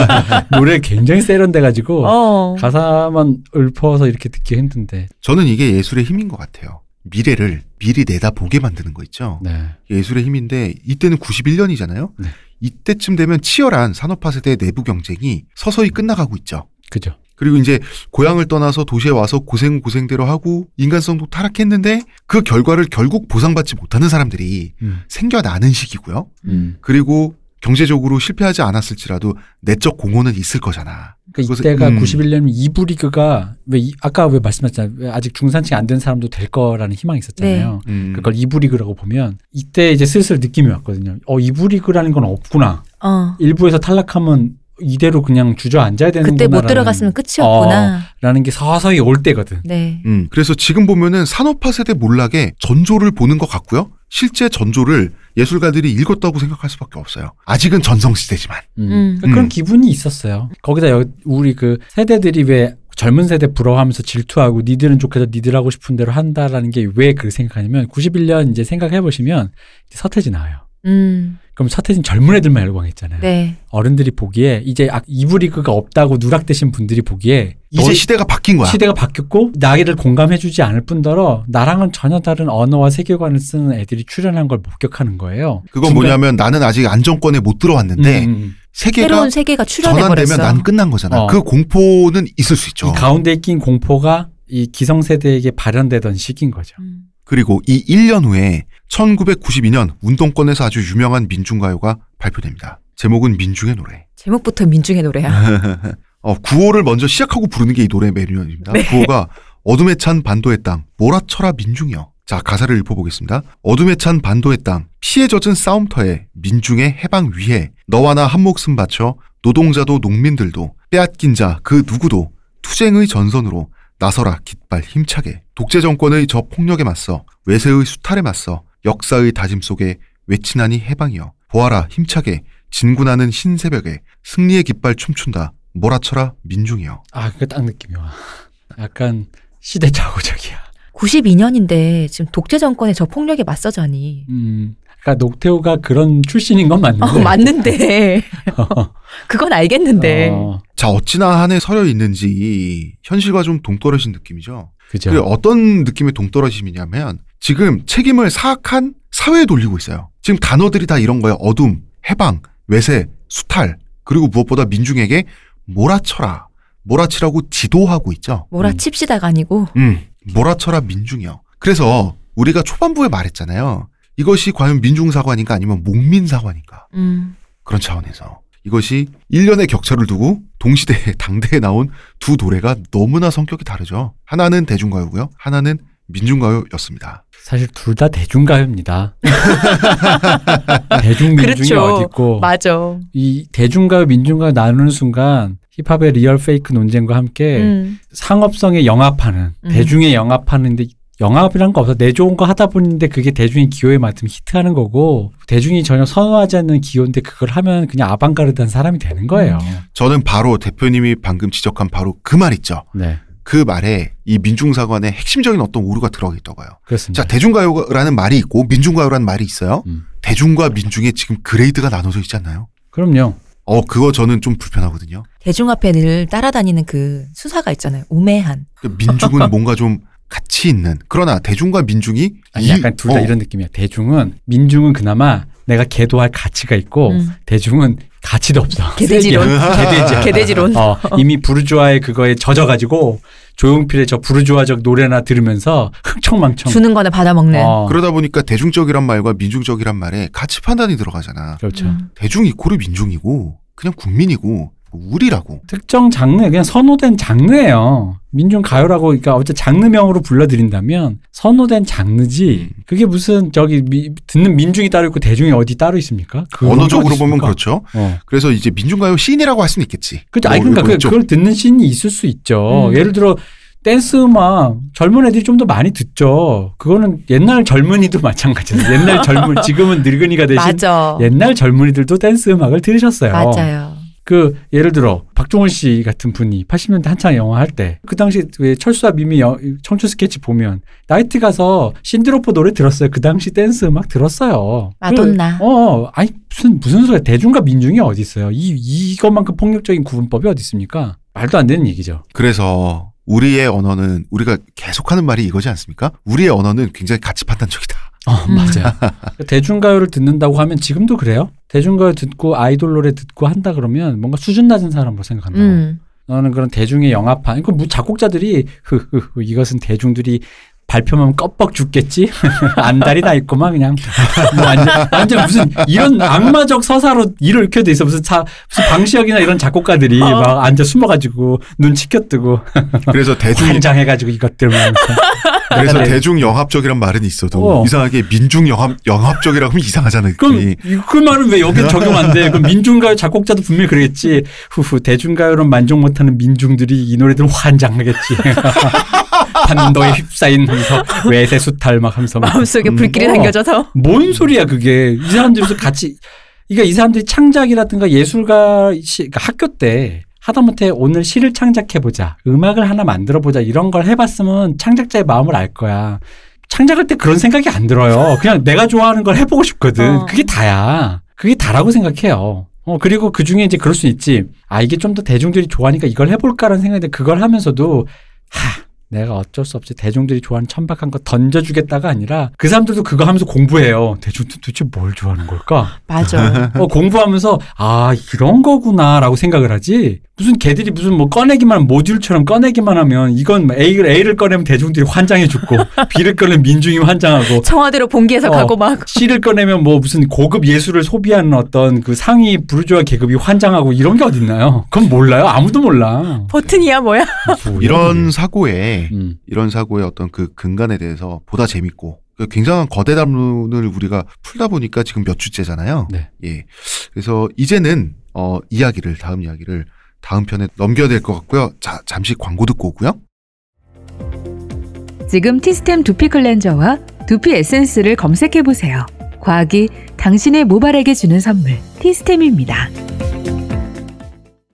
노래 굉장히 세련돼가지고 어 가사만 읊어서 이렇게 듣기 힘든데 저는 이게 예술의 힘인 것 같아요 미래를 미리 내다보게 만드는 거 있죠 네. 예술의 힘인데 이때는 91년이잖아요 네. 이때쯤 되면 치열한 산업화 세대 내부 경쟁이 서서히 끝나가고 있죠 그죠 그리고 이제 고향을 떠나서 도시에 와서 고생 고생대로 하고 인간성도 타락했는데 그 결과를 결국 보상받지 못하는 사람들이 음. 생겨나는 시기고요. 음. 그리고 경제적으로 실패하지 않았을지라도 내적 공헌은 있을 거잖아. 그러니까 이때가 음. 91년 이부 리그가 왜 이, 아까 왜 말씀하셨잖아요. 아직 중산층 안된 사람도 될 거라는 희망이 있었잖아요. 네. 음. 그걸 이부 리그라고 보면 이때 이제 슬슬 느낌이 왔거든요. 어 이부 리그라는 건 없구나. 어. 일부에서 탈락하면 이대로 그냥 주저앉아야 되는 그때 못 들어갔으면 끝이었구나. 라는 게 서서히 올 때거든. 네. 음, 그래서 지금 보면은 산업화 세대 몰락에 전조를 보는 것 같고요. 실제 전조를 예술가들이 읽었다고 생각할 수밖에 없어요. 아직은 전성시대지만. 음. 음. 그러니까 그런 기분이 있었어요. 거기다 우리 그 세대들이 왜 젊은 세대 부러워하면서 질투하고 니들은 좋게도 니들 하고 싶은 대로 한다라는 게 왜 그렇게 생각하냐면 91년 이제 생각해 보시면 서태지 나와요. 음. 그럼 서태진 젊은 애들만 열광했잖아요. 네. 어른들이 보기에 이제 아, 이브리그가 없다고 누락되신 분들이 보기에 이제 시대가 바뀐 거야. 시대가 바뀌었고 나이를 공감해주지 않을 뿐더러 나랑은 전혀 다른 언어와 세계관을 쓰는 애들이 출연한 걸 목격하는 거예요. 그건 뭐냐면 나는 아직 안정권에 못 들어왔는데 음. 음, 음. 세계가 새로운 세계가 전환되면 난 끝난 거잖아. 어. 그 공포는 있을 수 있죠. 가운데 낀 공포가 이 기성세대에게 발현되던 시기인 거죠. 음. 그리고 이 1년 후에 1992년 운동권에서 아주 유명한 민중가요가 발표됩니다. 제목은 민중의 노래. 제목부터 민중의 노래야. 어, 구호를 먼저 시작하고 부르는 게 이 노래의 매력입니다. 네. 구호가 어둠에 찬 반도의 땅 몰아쳐라 민중이여. 자 가사를 읽어보겠습니다. 어둠에 찬 반도의 땅피해 젖은 싸움터에 민중의 해방 위해 너와 나 한 목숨 바쳐 노동자도 농민들도 빼앗긴 자 그 누구도 투쟁의 전선으로 나서라 깃발 힘차게 독재 정권의 저 폭력에 맞서 외세의 수탈에 맞서 역사의 다짐 속에 외치나니 해방이여 보아라 힘차게 진군하는 신 새벽에 승리의 깃발 춤춘다 몰아쳐라 민중이여 아 그 딱 느낌이 와 약간 시대착오적이야 92년인데 지금 독재 정권의 저 폭력에 맞서자니 음. 그니까 녹태우가 그런 출신인 건 맞는데. 어, 맞는데. 어. 그건 알겠는데. 어, 자 어찌나 한해 서려 있는지 현실과 좀 동떨어진 느낌이죠. 그죠. 어떤 느낌의 동떨어짐이냐면 지금 책임을 사악한 사회에 돌리고 있어요. 지금 단어들이 다 이런 거예요. 어둠, 해방, 외세, 수탈 그리고 무엇보다 민중에게 몰아쳐라, 몰아치라고 지도하고 있죠. 몰아칩시다가 아니고. 음, 음 몰아쳐라 민중이요. 그래서 우리가 초반부에 말했잖아요. 이것이 과연 민중사관인가 아니면 목민사관인가. 음. 그런 차원에서 이것이 1년의 격차를 두고 동시대에 당대에 나온 두 노래가 너무나 성격이 다르죠. 하나는 대중가요고요. 하나는 민중가요였습니다. 사실 둘 다 대중가요입니다. 대중민중이 그렇죠. 어딨고 맞아. 이 대중가요 민중가요 나누는 순간 힙합의 리얼 페이크 논쟁과 함께 음. 상업성에 영합하는 음. 대중에 영합하는 데 영화업이란 거 없어. 내 좋은 거 하다 보는데 그게 대중의 기호에 맞으면 히트하는 거고 대중이 전혀 선호하지 않는 기호인데 그걸 하면 그냥 아방가르드한 사람이 되는 거예요. 음. 저는 바로 대표님이 방금 지적한 바로 그 말 있죠. 네. 그 말에 이 민중사관의 핵심적인 어떤 오류가 들어가 있다고요. 그렇습니다. 자, 대중가요라는 말이 있고 민중가요라는 말이 있어요. 음. 대중과 민중의 지금 그레이드가 나눠져 있지 않나요? 그럼요. 어, 그거 저는 좀 불편하거든요. 대중 앞에 늘 따라다니는 그 수사가 있잖아요. 우매한. 민중은 뭔가 좀 같이 있는 그러나 대중과 민중이 아니, 약간 둘다 어. 이런 느낌이야. 대중은 민중은 그나마 내가 개도할 가치가 있고 음. 대중은 가치도 없어. 개돼지론. 개돼지. 개돼지론. 어, 어, 이미 부르주아의 그거에 젖어가지고 조용필의 저 부르주아적 노래나 들으면서 흥청망청. 주는 거나 받아먹는. 어. 그러다 보니까 대중적이란 말과 민중적이란 말에 가치 판단이 들어가잖아. 그렇죠. 음. 대중 이고르 민중이고 그냥 국민이고 뭐 우리라고. 특정 장르 그냥 선호된 장르예요. 민중 가요라고 그러니까 어째 장르명으로 불러드린다면 선호된 장르지 음. 그게 무슨 저기 미, 듣는 민중이 따로 있고 대중이 어디 따로 있습니까? 언어적으로 보면 그렇죠. 어. 그래서 이제 민중 가요 씬이라고 할 수는 있겠지. 그죠. 뭐, 아니 그러니까 그렇죠. 그, 그걸 듣는 씬이 있을 수 있죠. 음. 예를 들어 댄스 음악 젊은 애들이 좀 더 많이 듣죠. 그거는 옛날 젊은이도 마찬가지예 옛날 젊은 지금은 늙은이가 되신 옛날 젊은이들도 댄스 음악을 들으셨어요. 맞아요. 그 예를 들어 박종원 씨 같은 분이 80년대 한창 영화 할 때 그 당시 왜 철수와 미미 청춘 스케치 보면 나이트 가서 신드로퍼 노래 들었어요. 그 당시 댄스 음악 들었어요. 마돈나. 그, 어, 어, 아니 무슨 무슨 소리야? 대중과 민중이 어디 있어요? 이 이것만큼 폭력적인 구분법이 어디 있습니까? 말도 안 되는 얘기죠. 그래서 우리의 언어는 우리가 계속하는 말이 이거지 않습니까? 우리의 언어는 굉장히 가치 판단적이다. 어, 맞아요. 대중가요를 듣는다고 하면 지금도 그래요. 대중가요 듣고 아이돌 노래 듣고 한다 그러면 뭔가 수준 낮은 사람으로 생각한다. 음. 나는 그런 대중의 영합한, 그 작곡자들이 흐흐흐 이것은 대중들이 발표면 껍벅 죽겠지? 안달이 다 있고만 그냥 뭐 완전, 완전 무슨 이런 악마적 서사로 일을 켜돼 있어 무슨 자, 무슨 방시혁이나 이런 작곡가들이 어. 막 앉아 숨어가지고 눈 치켜뜨고 그래서 대중 환장해가지고 이것들만 그래서 대중 영합적이란 말은 있어도 어. 이상하게 민중 영합 영합적이라고 하면 이상하잖아. 그럼 그 말은 왜 여기 적용 안 돼? 그럼 민중가요 작곡자도 분명히 그러겠지. 후후 대중가요로 만족 못하는 민중들이 이 노래들 환장하겠지. 한도에 휩싸인면서 외세 수탈 막 하면서 막. 마음속에 음. 불길이 어. 생겨져서뭔 소리야 그게 이 사람들에서 같이 그러니까 이 사람들이 창작이라든가 예술가 그러니까 학교 때 하다못해 오늘 시를 창작해보자 음악을 하나 만들어보자 이런 걸 해봤으면 창작자의 마음을 알 거야 창작할 때 그런 생각이 안 들어요 그냥 내가 좋아하는 걸 해보고 싶거든 어. 그게 다야 그게 다라고 생각해요 어, 그리고 그 중에 이제 그럴 수 있지. 아, 이게 좀 더 대중들이 좋아하니까 이걸 해볼까라는 생각인데 그걸 하면서도, 하, 내가 어쩔 수 없이 대중들이 좋아하는 천박한 거 던져주겠다가 아니라 그 사람들도 그거 하면서 공부해요. 대중들 도대체 뭘 좋아하는 걸까? 맞아. 어, 공부하면서 아 이런 거구나라고 생각을 하지. 무슨 걔들이 무슨 뭐 꺼내기만 모듈처럼 꺼내기만 하면 이건 A를 A를 꺼내면 대중들이 환장해 죽고 B를 꺼내면 민중이 환장하고 청와대로 봉기해서 어, 가고 막 C를 꺼내면 뭐 무슨 고급 예술을 소비하는 어떤 그 상위 부르주아 계급이 환장하고 이런 게 어딨나요? 그건 몰라요. 아무도 몰라. 버튼이야 뭐야? 이런 사고에 음. 이런 사고의 어떤 그 근간에 대해서 보다 재밌고 그 굉장한 거대 담론을 우리가 풀다 보니까 지금 몇 주째잖아요. 네. 예. 그래서 이제는 어 이야기를 다음 이야기를 다음 편에 넘겨야 될 것 같고요. 자, 잠시 광고 듣고 오고요. 지금 티스템 두피 클렌저와 두피 에센스를 검색해 보세요. 과학이 당신의 모발에게 주는 선물 티스템입니다.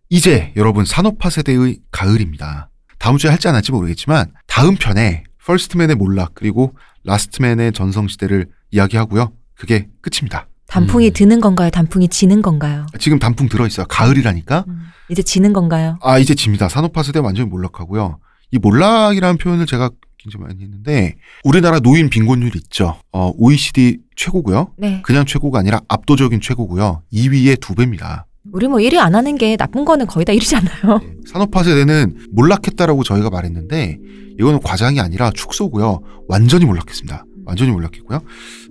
이제 여러분 산업화 세대의 가을입니다. 다음 주에 할지 안 할지 모르겠지만 다음 편에 퍼스트맨의 몰락 그리고 라스트맨의 전성시대를 이야기하고요. 그게 끝입니다. 단풍이 음. 드는 건가요? 단풍이 지는 건가요? 지금 단풍 들어있어요. 가을이라니까. 음. 이제 지는 건가요? 아 이제 집니다. 산업화시대 완전히 몰락하고요. 이 몰락이라는 표현을 제가 굉장히 많이 했는데 우리나라 노인 빈곤율 있죠. 어, OECD 최고고요. 네. 그냥 최고가 아니라 압도적인 최고고요. 2위의 두 배입니다. 우리 뭐일위안 하는 게 나쁜 거는 거의 다 1위지 않나요? 산업화 세대는 몰락했다라고 저희가 말했는데 이거는 과장이 아니라 축소고요. 완전히 몰락했습니다. 완전히 몰락했고요.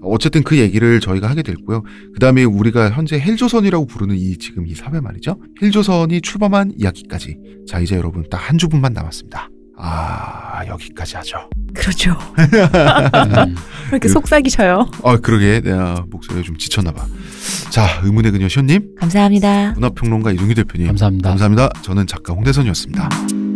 어쨌든 그 얘기를 저희가 하게 됐고요. 그 다음에 우리가 현재 헬조선이라고 부르는 이 지금 이 사회 말이죠. 헬조선이 출범한 이야기까지. 자 이제 여러분 딱 한 주분만 남았습니다. 아 여기까지 하죠. 그렇죠. 이렇게 그- 속삭이셔요. 아 그러게 내가 목소리가 좀 지쳤나 봐. 자 의문의 그녀 시님 감사합니다. 문화평론가 이동규 대표님 감사합니다. 감사합니다. 저는 작가 홍대선이었습니다.